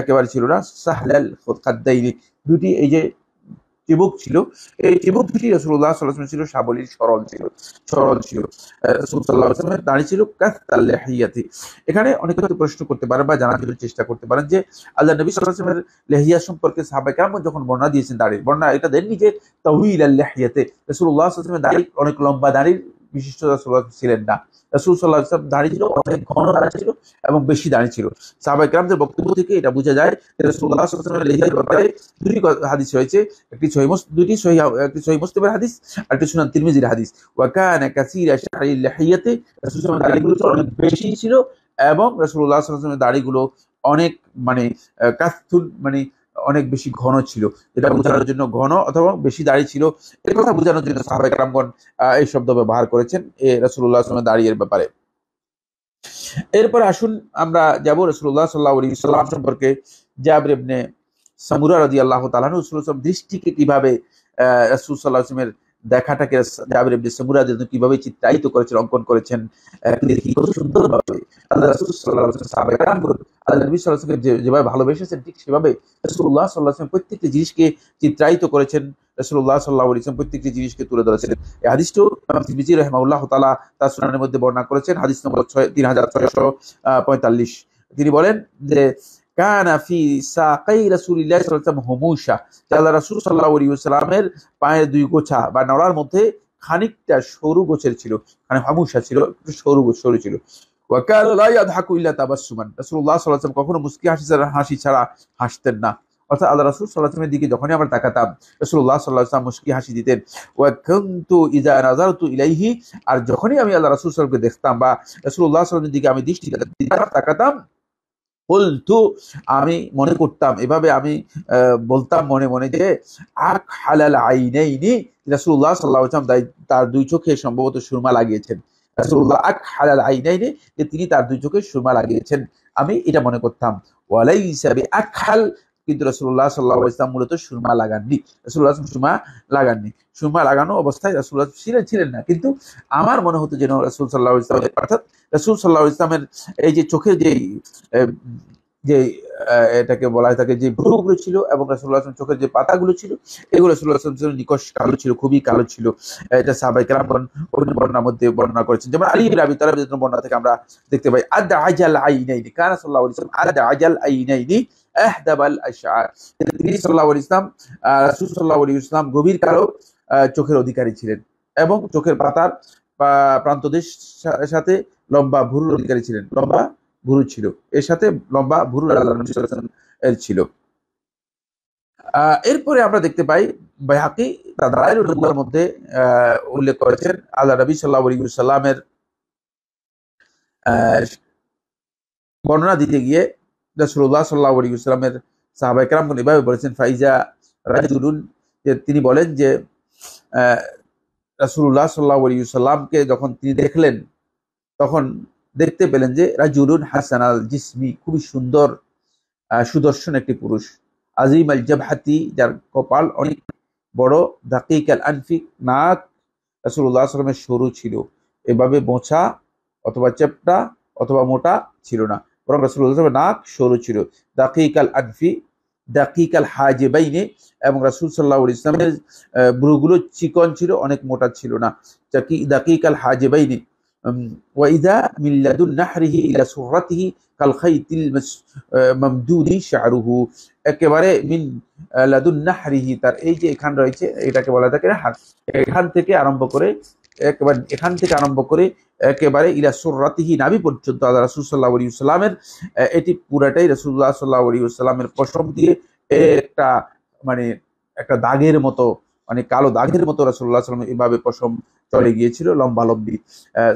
একেবারে ছিল না সাহলাল খাদ্দাইনি দুটি এই যে চিবুক ছিল এই চিবুক দুটি রসুল্লাহ সাল্লাহ ছিল সাবলীল সরল ছিল সরল ছিল রসুলসাল্লাহামের দাঁড়িয়ে ছিল কাস্তাল্লাহিয়াতি এখানে অনেক কিছু প্রশ্ন করতে পারেন বা জানার জন্য চেষ্টা করতে পারেন যে আল্লাহ নবী সাল্লাহামের লেহিয়া সম্পর্কে সাহাবাই কেমন যখন বর্ণনা দিয়েছেন দাঁড়িয়ে বর্ণনা এটা দেননি যে তাহিল আল্লাহিয়াতে রসুল্লাহ সাল্লামের দাঁড়িয়ে অনেক লম্বা দাঁড়িয়ে বিশিষ্ট রসুল্লাহ ছিলেন না রাসুল সাল্লাহ ইসলাম দাঁড়িয়ে ছিল অনেক ঘন দাঁড়িয়ে ছিল এবং বেশি দাঁড়িয়ে ছিল বক্তব্য থেকে এটা বোঝা যায় ব্যাপারে দুটি হাদিস হয়েছে একটি দুটি একটি সহি মুসলিমের হাদিস আর একটি সুনান তিরমিজির হাদিস ওয়াকান কাসির রাসুল অনেক বেশি ছিল এবং রাসুল্লাহ সাল্লামের অনেক মানে মানে অনেক বেশি ঘন ছিল যেটা আচ্ছা। বোঝানোর জন্য ঘন অথবা বেশি দাড়ি ছিল এর কথা বোঝানোর জন্য সাহাবাই কালামগণ এই শব্দ ব্যবহার করেছেন এ রসুল্লাহ আসলামের দাড়িয়ের ব্যাপারে এরপর আসুন আমরা যাব রসুল্লাহ সাল্লাহ আলী সাল্লাম সম্পর্কে জাবর ইবনে সামুরা রাজি আল্লাহ তালাহ রসুল দৃষ্টিকে কিভাবে রসুল সাল্লাহ আসলামের দেখাটাকে জাবির ইবনে সামুরা যেন কিভাবে চিত্রায়িত করেছেন অঙ্কন করেছেন দেখি কত ভাবে আল্লাহ রাসূল সাল্লাল্লাহু আলাইহি ওয়াসাল্লাম আল্লাহ নবী সাল্লাল্লাহু আলাইহি যেভাবে ভালোবেসেছেন ঠিক সেভাবে রাসূলুল্লাহ সাল্লাল্লাহু আলাইহি প্রত্যেকটি জিনিসকে চিত্রায়িত করেছেন রাসূলুল্লাহ সাল্লাল্লাহু আলাইহি প্রত্যেকটি জিনিসকে তুলে ধরেছেন এই হাদিসটি ইমাম তিরমিজি রাহিমাহুল্লাহ তাআলা তার সুনানের মধ্যে বর্ণনা করেছেন হাদিস নম্বর 6 3645 তিনি বলেন যে কানা সাকাই রাসূলুল্লাহ সাল্লাল্লাহু আলাইহি ওয়াসাল্লাম রাসূল সাল্লাল্লাহু আলাইহি ওয়াসাল্লামের পায়ের দুই গোছা বা নড়ার মধ্যে খানিকটা সরু গোছের ছিল মানে হামুশা ছিল সরু সরু ছিল কখনো মুস্কি হাসি হাসি ছাড়া হাসতেন না অর্থাৎ আল্লাহ রাসুল সাল্লাহামের দিকে যখনই আমরা তাকাতাম রসুল্লাহ সাল্লাহাম মুস্কি হাসি দিতেন ওয়াকন্তু ইজা নাজারতু ইলাইহি আর যখনই আমি আল্লাহ রাসুল সাল্লামকে দেখতাম বা রসুল্লাহ সাল্লামের দিকে আমি দৃষ্টি তাকাতাম কলতু আমি মনে করতাম এভাবে আমি বলতাম মনে মনে যে আক হালাল নি রাসুল্লাহ সাল্লাহ তাই তার দুই চোখে সম্ভবত সুরমা লাগিয়েছেন রাসুল্লাহ আক হালাল আইনাইনি যে তিনি তার দুই চোখে সুরমা লাগিয়েছেন আমি এটা মনে করতাম ওয়ালাই হিসাবে আক হাল কিন্তু রসুল্লাহ সাল্লাহ ইসলাম মূলত সুরমা লাগাননি রসুল্লাহ সুরমা লাগাননি সুরমা লাগানো অবস্থায় রসুল্লাহ ছিলেন ছিলেন না কিন্তু আমার মনে হতো যেন রসুল সাল্লাহ ইসলাম অর্থাৎ রসুল সাল্লাহ ইসলামের এই যে চোখে যে যে এটাকে বলা হয় থাকে যে ভ্রুগুলো ছিল এবং রসুল্লাহ আসলাম চোখের যে পাতাগুলো ছিল এগুলো রসুল্লাহ আসলাম নিকশ কালো ছিল খুবই কালো ছিল এটা সাবাই কালাম অন্য বর্ণার মধ্যে বর্ণনা করেছেন যেমন আলী রাবি তারা বর্ণনা থেকে আমরা দেখতে পাই আদা আজাল আইনাইনি সাল্লাহ আদা আজাল আইনাইনি আহদাবাল আশার তিনি সাল্লাহ ইসলাম রাসুল সাল্লাহ ইসলাম গভীর কালো চোখের অধিকারী ছিলেন এবং চোখের পাতার প্রান্তদের সাথে লম্বা ভুরুর অধিকারী ছিলেন লম্বা ভুরু ছিল এর সাথে লম্বা ভুরু এর ছিল এরপরে আমরা দেখতে পাই বাইহাকি তাদের মধ্যে উল্লেখ করেছেন আল্লাহ নবী সাল্লাহ সাল্লামের বর্ণনা দিতে গিয়ে রসুল্লাহ সাল্লাহ আলী ইসলামের সাহাবাইকরামগণ এভাবে বলেছেন ফাইজা রাজুন যে তিনি বলেন যে রসুল্লাহ সাল্লাহ আলী সাল্লামকে যখন তিনি দেখলেন তখন দেখতে পেলেন যে রাজুরুন হাসান আল জিসমি খুবই সুন্দর সুদর্শন একটি পুরুষ আজিম আল জাবহাতি যার কপাল অনেক বড় ধাকিক আল আনফিক নাক রসুল্লাহ আসলামের সরু ছিল এভাবে মোছা অথবা চেপটা অথবা মোটা ছিল না বরং রাসুল নাক সরু ছিল দাকিকাল আনফি দাকিকাল হাজে বাইনে এবং রাসুল সাল্লাহ ইসলামের ব্রুগুলো চিকন ছিল অনেক মোটা ছিল না যাকি দাকিকাল হাজে বাইনে এখান থেকে আরম্ভ করে একেবারে এখান থেকে আরম্ভ করে একেবারে ইলা সুরাতিহি নাবি পর্যন্ত আল্লাহ রাসুল সাল্লাহ আলী সাল্লামের এটি পুরাটাই রাসুল্লাহ সাল্লাহ আলী সাল্লামের পশম দিয়ে একটা মানে একটা দাগের মতো মানে কালো দাগের মতো রাসুল্লাহ সাল্লাম এভাবে পশম চলে গিয়েছিল লম্বালম্বি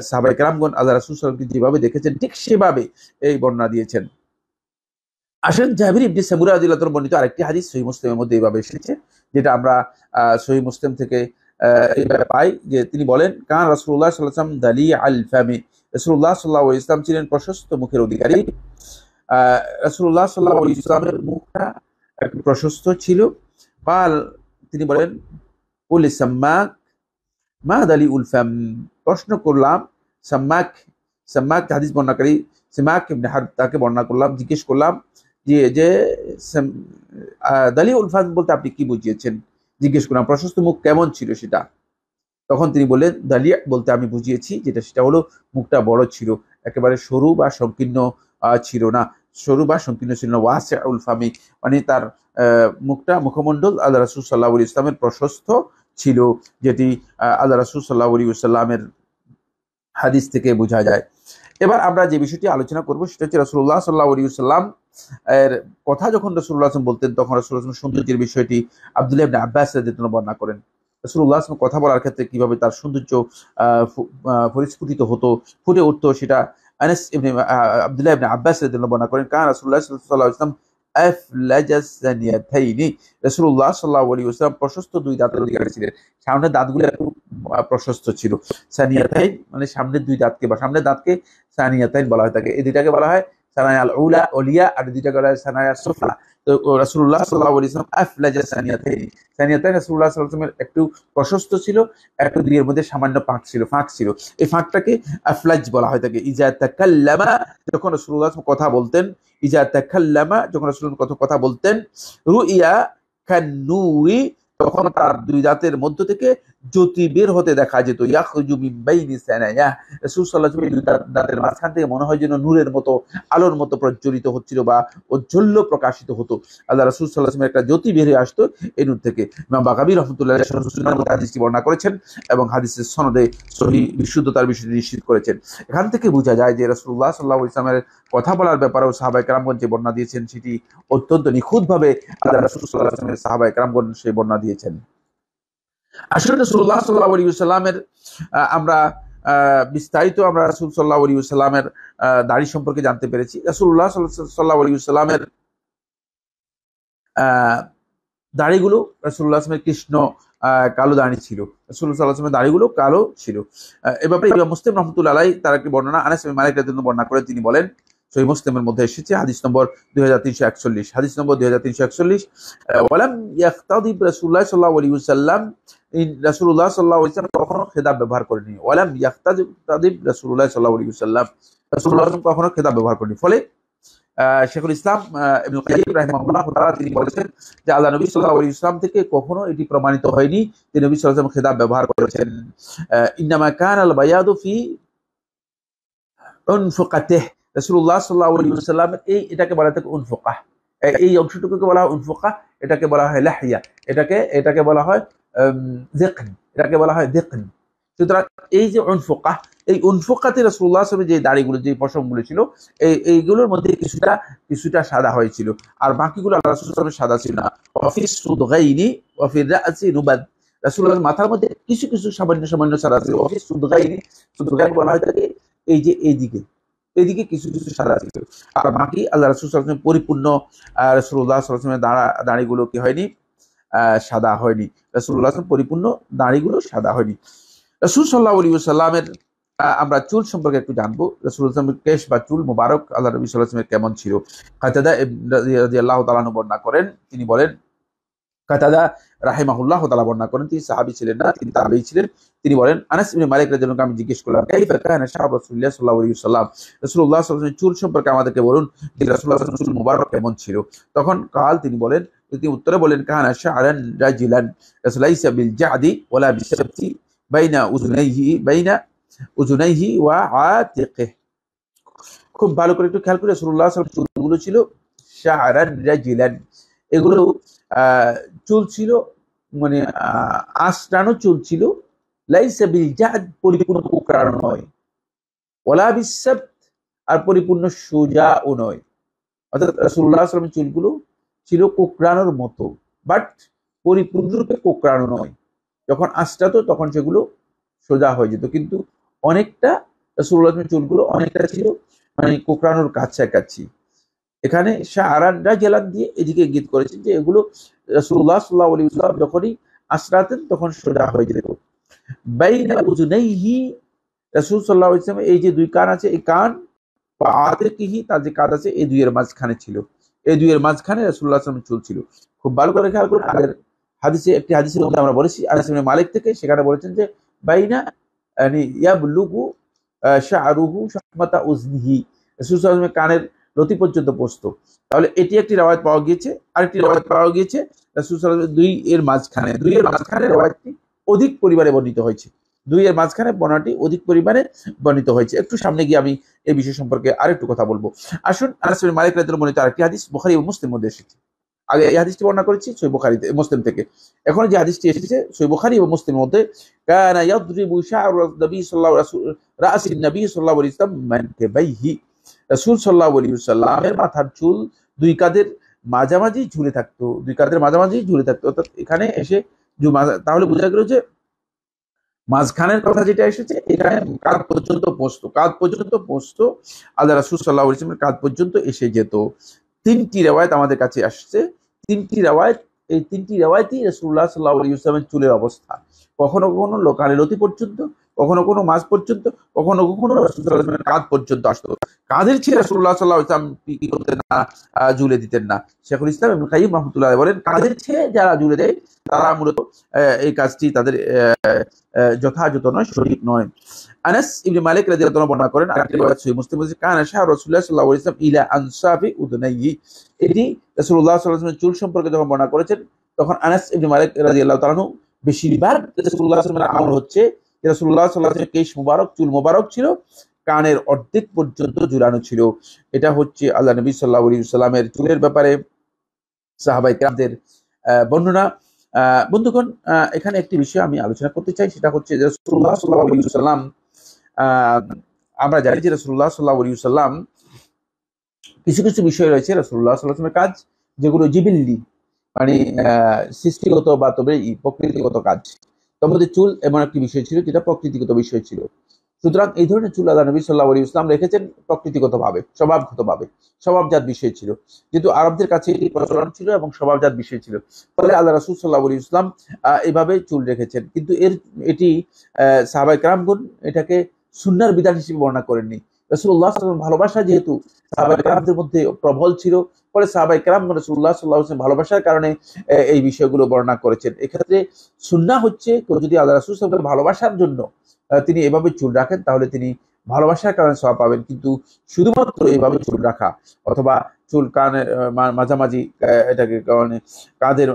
সাহাবাই কালামগণ আল্লাহ রাসুল সাল্লামকে যেভাবে দেখেছেন ঠিক সেভাবে এই বর্ণনা দিয়েছেন আসেন জাহির ইবনি সাবুরা আদিল্লাহ বর্ণিত আরেকটি হাদিস সহি মুসলিমের মধ্যে এইভাবে এসেছে যেটা আমরা সহি মুসলিম থেকে এইভাবে পাই যে তিনি বলেন কান রাসুল্লাহ সাল্লাম দালি আল ফামি রসুল্লাহ সাল্লাহ ইসলাম ছিলেন প্রশস্ত মুখের অধিকারী রসুল্লাহ সাল্লাহ ইসলামের মুখটা একটু প্রশস্ত ছিল পাল তিনি বলেন উল সাম্মাক মা দালি উল ফাম প্রশ্ন করলাম সাম্মাক সাম্মাক হাদিস বর্ণাকারী সিমাক ইবনে হার তাকে বর্ণনা করলাম জিজ্ঞেস করলাম যে যে দালি উল ফাম বলতে আপনি কি বুঝিয়েছেন জিজ্ঞেস করলাম প্রশস্ত মুখ কেমন ছিল সেটা তখন তিনি বললেন দালিয়া বলতে আমি বুঝিয়েছি যেটা সেটা হলো মুখটা বড় ছিল একেবারে সরু বা সংকীর্ণ ছিল না সরু বা সংকীর্ণ ছিল না ওয়াসে আউল ফামি মানে তার মুখটা মুখমণ্ডল আল্লাহ রাসুল সাল্লাহ ইসলামের প্রশস্ত ছিল যেটি আল্লাহ রাসুল সাল্লাহ আলী ইসলামের হাদিস থেকে বোঝা যায় এবার আমরা যে বিষয়টি আলোচনা করব সেটা হচ্ছে রাসুল্লাহ সাল্লাহ আলী সাল্লাম এর কথা যখন রসুল্লাহ আসলাম বলতেন তখন রসুল আসলাম সৌন্দর্যের বিষয়টি আবদুল্লাহ আব্বাস বর্ণনা করেন রসুল্লাহ আসলাম কথা বলার ক্ষেত্রে কিভাবে তার সৌন্দর্য পরিস্ফুটিত হতো ফুটে উঠতো সেটা ইবনে আবদুল্লাহ ইবনে আব্বাস রাদিয়াল্লাহু বর্ণনা করেন কারণ রাসূলুল্লাহ সাল্লাল্লাহু আলাইহি ওয়াসাল্লাম আফলাজাসানিয়াতাইনি রাসূলুল্লাহ সাল্লাল্লাহু আলাইহি ওয়াসাল্লাম প্রশস্ত দুই দাঁতের অধিকারী ছিলেন সামনের দাঁতগুলো একটু প্রশস্ত ছিল সানিয়াতাইন মানে সামনের দুই দাঁতকে বা সামনের দাঁতকে সানিয়াতাইন বলা হয় থাকে এই দুইটাকে বলা হয় ওলিয়া একটু প্রশস্ত ছিল একটু দুইয়ের মধ্যে সামান্য ফাঁক ছিল ফাঁক ছিল এই ফাঁকটাকে আফলাজ বলা হয় থাকে ইজা তাকাল্লামা যখন রসুল্লাহ কথা বলতেন ইজা তাকাল্লামা যখন রসুল কথা বলতেন রুইয়া ইয়া তখন তার দুই দাঁতের মধ্য থেকে জ্যোতি বের হতে দেখা যেত দাঁতের মাঝখান থেকে মনে হয় যেন নূরের মতো আলোর মতো প্রজ্বলিত হচ্ছিল বা ঔজ্জ্বল্য প্রকাশিত হতো আল্লাহ রসুল সাল্লাহামের একটা জ্যোতি বের হয়ে আসতো এই নূর থেকে ইমাম বাগাবি রহমতুল্লাহ হাদিসটি বর্ণনা করেছেন এবং হাদিসের সনদে সহি বিশুদ্ধতার বিষয়টি নিশ্চিত করেছেন এখান থেকে বোঝা যায় যে রসুল্লাহ সাল্লাহ ইসলামের কথা বলার ব্যাপারেও সাহাবাই কারামগঞ্জ যে বর্ণনা দিয়েছেন সেটি অত্যন্ত নিখুঁতভাবে আল্লাহ রসুল সাল্লাহ সাহাবাই কারামগঞ্জ সেই বর্ণনা দিয়েছেন আসলে রসুল্লাহ সাল্লাহ আলী সাল্লামের আমরা বিস্তারিত আমরা রাসুল সাল্লাহ আলী সাল্লামের দাড়ি সম্পর্কে জানতে পেরেছি রাসুল্লাহ সাল্লাহ আলী সাল্লামের দাড়িগুলো রাসুল্লাহ আসলামের কৃষ্ণ কালো দাঁড়ি ছিল রাসুল্লাহ সাল্লাহামের দাড়িগুলো কালো ছিল এ ব্যাপারে মুসলিম রহমতুল্লাহ তার একটি বর্ণনা মালিকের জন্য বর্ণনা করে তিনি বলেন সহি মুসলিমের মধ্যে এসেছে হাদিস নম্বর দুই হাজার তিনশো একচল্লিশ হাদিস নম্বর দুই হাজার তিনশো একচল্লিশ রাসুল্লাহ সাল্লাহ আলী রাসুল্লাহ সাল্লাহ ইসলাম কখনো খেদাব ব্যবহার করেনি ওয়ালাম ইয়াক্তাদিব রাসুল্লাহ সাল্লাহ আলী সাল্লাম রাসুল্লাহ কখনো খেদাব ব্যবহার করেনি ফলে শেখুল ইসলাম তিনি বলেছেন যে আল্লাহ নবী সাল্লাহ ইসলাম থেকে কখনো এটি প্রমাণিত হয়নি যে নবী সাল্লাম খেতাব ব্যবহার করেছেন ইন্নামা কান আল বায়াদুফি রসুল্লাহ এই এটাকে বলা থাকে উনফোকাহ এই অংশটুকুকে বলা হয় এটাকে বলা হয় লাহিয়া এটাকে এটাকে বলা হয় জেকন এটাকে বলা হয় দেখন সুতরাং এই যে এই উনফোকাতে রসুল্লাহ আসলামের যে দাড়িগুলো যে ছিল এই এইগুলোর মধ্যে কিছুটা কিছুটা সাদা হয়েছিল আর বাকিগুলো আল্লাহ রসুলের সাদা ছিল না অফিস সুদগাইনি অফির মাথার মধ্যে কিছু কিছু সামান্য সামান্য সাদা ছিল অফিস সুদগাইনি সুদগাইনি বলা হয় থাকে এই যে এইদিকে এদিকে কিছু কিছু সাদা ছিল আর বাকি আল্লাহ রসুল সাল্লাম পরিপূর্ণ রসুল্লাহ সাল্লামের দাঁড়া দাঁড়িগুলো কি হয়নি সাদা হয়নি রসুল্লাহ পরিপূর্ণ দাঁড়িগুলো সাদা হয়নি রসুল সাল্লাহ আলী সাল্লামের আমরা চুল সম্পর্কে একটু জানবো রসুলের কেশ বা চুল মুবারক আল্লাহ রবী সাল্লাহ কেমন ছিল খাতেদা রাজি আল্লাহ তালানু বর্ণনা করেন তিনি বলেন কাতাদা রাহেমাহুল্লাহ তালা বর্ণনা করেন তিনি সাহাবি ছিলেন না তিনি তাবেই ছিলেন তিনি বলেন আনাস ইবনে মালিক রাজনকে আমি জিজ্ঞেস করলাম কাইফা কানা শাহ রাসূলুল্লাহ সাল্লাল্লাহু আলাইহি সাল্লাম রাসূলুল্লাহ সাল্লাল্লাহু আলাইহি চুল সম্পর্কে আমাদেরকে বলুন যে রাসূলুল্লাহ চুল মুবারক কেমন ছিল তখন কাল তিনি বলেন তিনি উত্তরে বলেন কানা শাআরান রাজিলান রাসূলাইসা বিল জাদি ওয়ালা বিসাবতি বাইনা উযুনাইহি বাইনা উযুনাইহি ওয়া আতিকিহি খুব ভালো করে একটু খেয়াল করে রাসূলুল্লাহ সাল্লাল্লাহু আলাইহি চুলগুলো ছিল শাআরান রাজিলান এগুলো চলছিল মানে আশ্রানো চুল চলছিল লাইসাবিল পরিপূর্ণ পোকরানো নয় ওলা বিশ্বাস আর পরিপূর্ণ সোজাও নয় অর্থাৎ রসুল্লাহ চুলগুলো ছিল কোকড়ানোর মতো বাট পরিপূর্ণরূপে কোকড়ানো নয় যখন তো তখন সেগুলো সোজা হয়ে যেত কিন্তু অনেকটা রসুল্লাহ চুলগুলো অনেকটা ছিল মানে কোকড়ানোর কাছাকাছি এখানে সাহারাড্ডা জেলার দিয়ে এদিকে গীত করেছেন যে এগুলো রসুল্লাহ সাল্লাহ আলী ইসলাম যখনই আশ্রাতেন তখন সোজা হয়ে যেত বাইনা উজুনাইহি রসুল সাল্লাহ ইসলাম এই যে দুই কান আছে এই কান বা আদেকিহি তার যে কাজ আছে এই দুইয়ের মাঝখানে ছিল এই দুইয়ের মাঝখানে রসুল্লাহ আসলাম চুল ছিল খুব ভালো করে খেয়াল করুন আগের হাদিসে একটি হাদিসের মধ্যে আমরা বলেছি আনাস মালিক থেকে সেখানে বলেছেন যে বাইনা ইয়াবলুগু শাহরুহু শাহমাতা উজনিহি রসুল সাল্লাহ কানের নথি পর্যন্ত পোস্ত তাহলে এটি একটি রেওয়ায়ত পাওয়া গিয়েছে আরেকটি রেওয়ায়ত পাওয়া গিয়েছে দুই এর মাঝখানে দুই এর মাঝখানে রেওয়ায়তটি অধিক পরিবারে বর্ণিত হয়েছে দুই এর মাঝখানে বর্ণনাটি অধিক পরিমাণে বর্ণিত হয়েছে একটু সামনে গিয়ে আমি এই বিষয় সম্পর্কে আরেকটু কথা বলবো আসুন মালিক রাজুল বর্ণিত আরেকটি হাদিস বোখারি এবং মুসলিম মধ্যে এসেছে আগে এই হাদিসটি বর্ণনা করেছি সই বোখারিতে মুসলিম থেকে এখন যে হাদিসটি এসেছে সই বোখারি এবং মুসলিম মধ্যে নবী সাল্লাহ রাসুল রাসিন নবী সাল্লাহ ইসলাম রসুল সাল্লাহ মাথার চুল দুই কাদের মাঝামাঝি ঝুলে থাকতো দুই কাদের মাঝামাঝি ঝুলে থাকতো অর্থাৎ এখানে এসে তাহলে বোঝা গেল যে মাঝখানের কথা যেটা এসেছে এখানে কাঁধ পর্যন্ত পোস্ত কাঁধ পর্যন্ত পোস্ত আল্লাহ রাসুল সাল্লাহ ইসলামের কাঁধ পর্যন্ত এসে যেত তিনটি রেওয়ায়ত আমাদের কাছে আসছে তিনটি রেওয়ায়ত এই তিনটি রেওয়ায়তই রসুল্লাহ সাল্লাহ আলী ইসলামের চুলের অবস্থা কখনো কখনো লোকালের অতি পর্যন্ত কখনো কোনো মাস পর্যন্ত কখনো কখনো রসুলের কাঁধ পর্যন্ত আসতো কাঁধের ছিঁড়ে রসুল্লাহ সাল্লাহ ইসলাম কি করতেন না জুলে দিতেন না শেখুল ইসলাম এবং কাইম রহমতুল্লাহ বলেন কাঁধের ছেড়ে যারা জুলে দেয় তারা মূলত এই কাজটি তাদের যথাযথ নয় শরীর নয় আনাস ইবনি মালিক রাজি রাদিয়াল্লাহু বর্ণনা করেন আরেকটি রওয়ায়াত সহিহ মুসলিম মুসলিম কানা শাহ রাসূলুল্লাহ সাল্লাল্লাহু আলাইহি ওয়াসাল্লাম ইলা আনসাফি উদনাই এটি রাসূলুল্লাহ সাল্লাল্লাহু আলাইহি ওয়াসাল্লাম চুল সম্পর্কে যখন বর্ণনা করেছেন তখন আনাস ইবনি মালিক রাজি আল্লাহ তাআলা বেশিরভাগ রাসূলুল্লাহ সাল্লাল্লাহু আলাইহি ওয়াসাল্লামের আমল হচ্ছে রসুল্লাহ সাল্লাহের কেশ মুবারক চুল মুবারক ছিল কানের অর্ধেক পর্যন্ত জুড়ানো ছিল এটা হচ্ছে আল্লাহ নবী সাল্লাহ আলী সাল্লামের চুলের ব্যাপারে সাহাবাই কামদের বর্ণনা বন্ধুগণ এখানে একটি বিষয় আমি আলোচনা করতে চাই সেটা হচ্ছে যে রসুল্লাহ সাল্লাহ সাল্লাম আমরা জানি যে রসুল্লাহ সাল্লাহ আলী সাল্লাম কিছু কিছু বিষয় রয়েছে রসুল্লাহ সাল্লাহামের কাজ যেগুলো জিবিল্লি মানে সৃষ্টিগত বা তবে প্রকৃতিগত কাজ তোমাদের চুল এমন একটি বিষয় ছিল যেটা প্রকৃতিগত বিষয় ছিল সুতরাং এই ধরনের চুল আল্লাহ নবী সাল্লাহ আলী ইসলাম রেখেছেন প্রকৃতিগতভাবে স্বভাবগতভাবে স্বভাবজাত বিষয় ছিল যেহেতু আরবদের কাছে এটি প্রচলন ছিল এবং স্বভাবজাত বিষয় ছিল ফলে আল্লাহ রাসুল সাল্লাহ আলী ইসলাম এইভাবে চুল রেখেছেন কিন্তু এর এটি সাহাবাই ক্রামগুন এটাকে সুন্নার বিধান হিসেবে বর্ণনা করেননি রসুল্লাহ সাল্লাম ভালোবাসা যেহেতু সাহাবাই কালামদের মধ্যে প্রবল ছিল পরে সাহাবাই কালাম মানে রসুল্লাহ সাল্লাহ হোসেন ভালোবাসার কারণে এই বিষয়গুলো বর্ণনা করেছেন এক্ষেত্রে সুন্না হচ্ছে কেউ যদি আল্লাহ রসুল সাহেবের ভালোবাসার জন্য তিনি এভাবে চুল রাখেন তাহলে তিনি ভালোবাসার কারণে সব পাবেন কিন্তু শুধুমাত্র এইভাবে চুল রাখা অথবা চুল কানে মাঝামাঝি এটাকে কারণে কাঁধের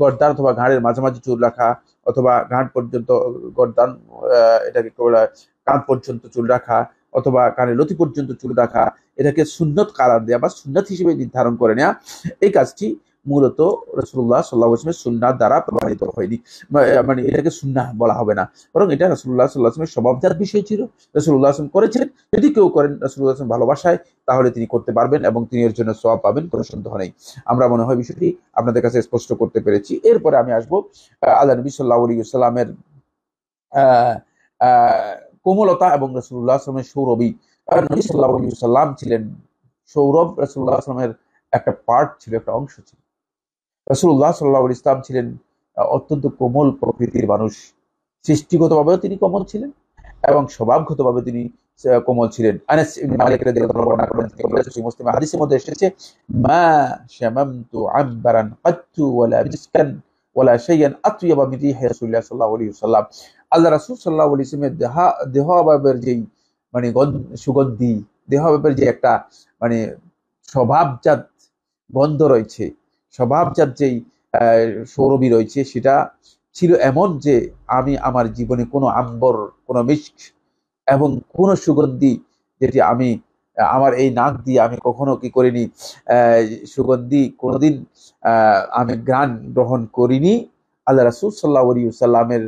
গর্দান অথবা ঘাড়ের মাঝামাঝি চুল রাখা অথবা ঘাট পর্যন্ত গর্দান এটাকে কান পর্যন্ত চুল রাখা অথবা কানে লতি পর্যন্ত চুল রাখা এটাকে সুন্নত কারার দেওয়া বা সুন্নত হিসেবে নির্ধারণ করে নেওয়া এই কাজটি মূলত রসুল্লাহ সাল্লাহ আসলামের সুন্নার দ্বারা প্রমাণিত হয়নি মানে এটাকে সুন্না বলা হবে না বরং এটা রসুল্লাহ সাল্লাহ স্বভাবদার বিষয় ছিল রসুল্লাহ আসলাম করেছেন যদি কেউ করেন রসুল্লাহ আসলাম ভালোবাসায় তাহলে তিনি করতে পারবেন এবং তিনি এর জন্য সব পাবেন কোনো সন্দেহ নেই আমরা মনে হয় বিষয়টি আপনাদের কাছে স্পষ্ট করতে পেরেছি এরপরে আমি আসবো আল্লাহ নবী সাল্লাহ আলী আহ আহ কোমলতা এবং রসুল্লাহ আসলামের সৌরভী নবী সাল্লাহ সাল্লাম ছিলেন সৌরভ রসুল্লাহ আসলামের একটা পার্ট ছিল একটা অংশ ছিল রসুল্লাহ সাল্লাহ ইসলাম ছিলেন অত্যন্ত কোমল প্রকৃতির মানুষ সৃষ্টিগতভাবেও তিনি কোমল ছিলেন এবং স্বভাবগতভাবে তিনি কোমল ছিলেন মধ্যে এসেছে মা শামামতু ওলা সেইয়ান আত্মীয়বা মিতি হেসুল্লাহ সাল্লাহ আলী সাল্লাম আল্লাহ রাসুল সাল্লাহ আলী ইসলামের দেহা দেহ আবাবের যেই মানে সুগন্ধি দেহ যে একটা মানে স্বভাবজাত গন্ধ রয়েছে স্বভাবজাত যেই সৌরভী রয়েছে সেটা ছিল এমন যে আমি আমার জীবনে কোনো আম্বর কোনো মিষ্ক এবং কোনো সুগন্ধি যেটি আমি আমার এই নাক দিয়ে আমি কখনো কি করিনি সুগন্ধি কোনোদিন আমি গ্রাণ গ্রহণ করিনি আল্লাহ রাসুল সাল্লাহ আলী সাল্লামের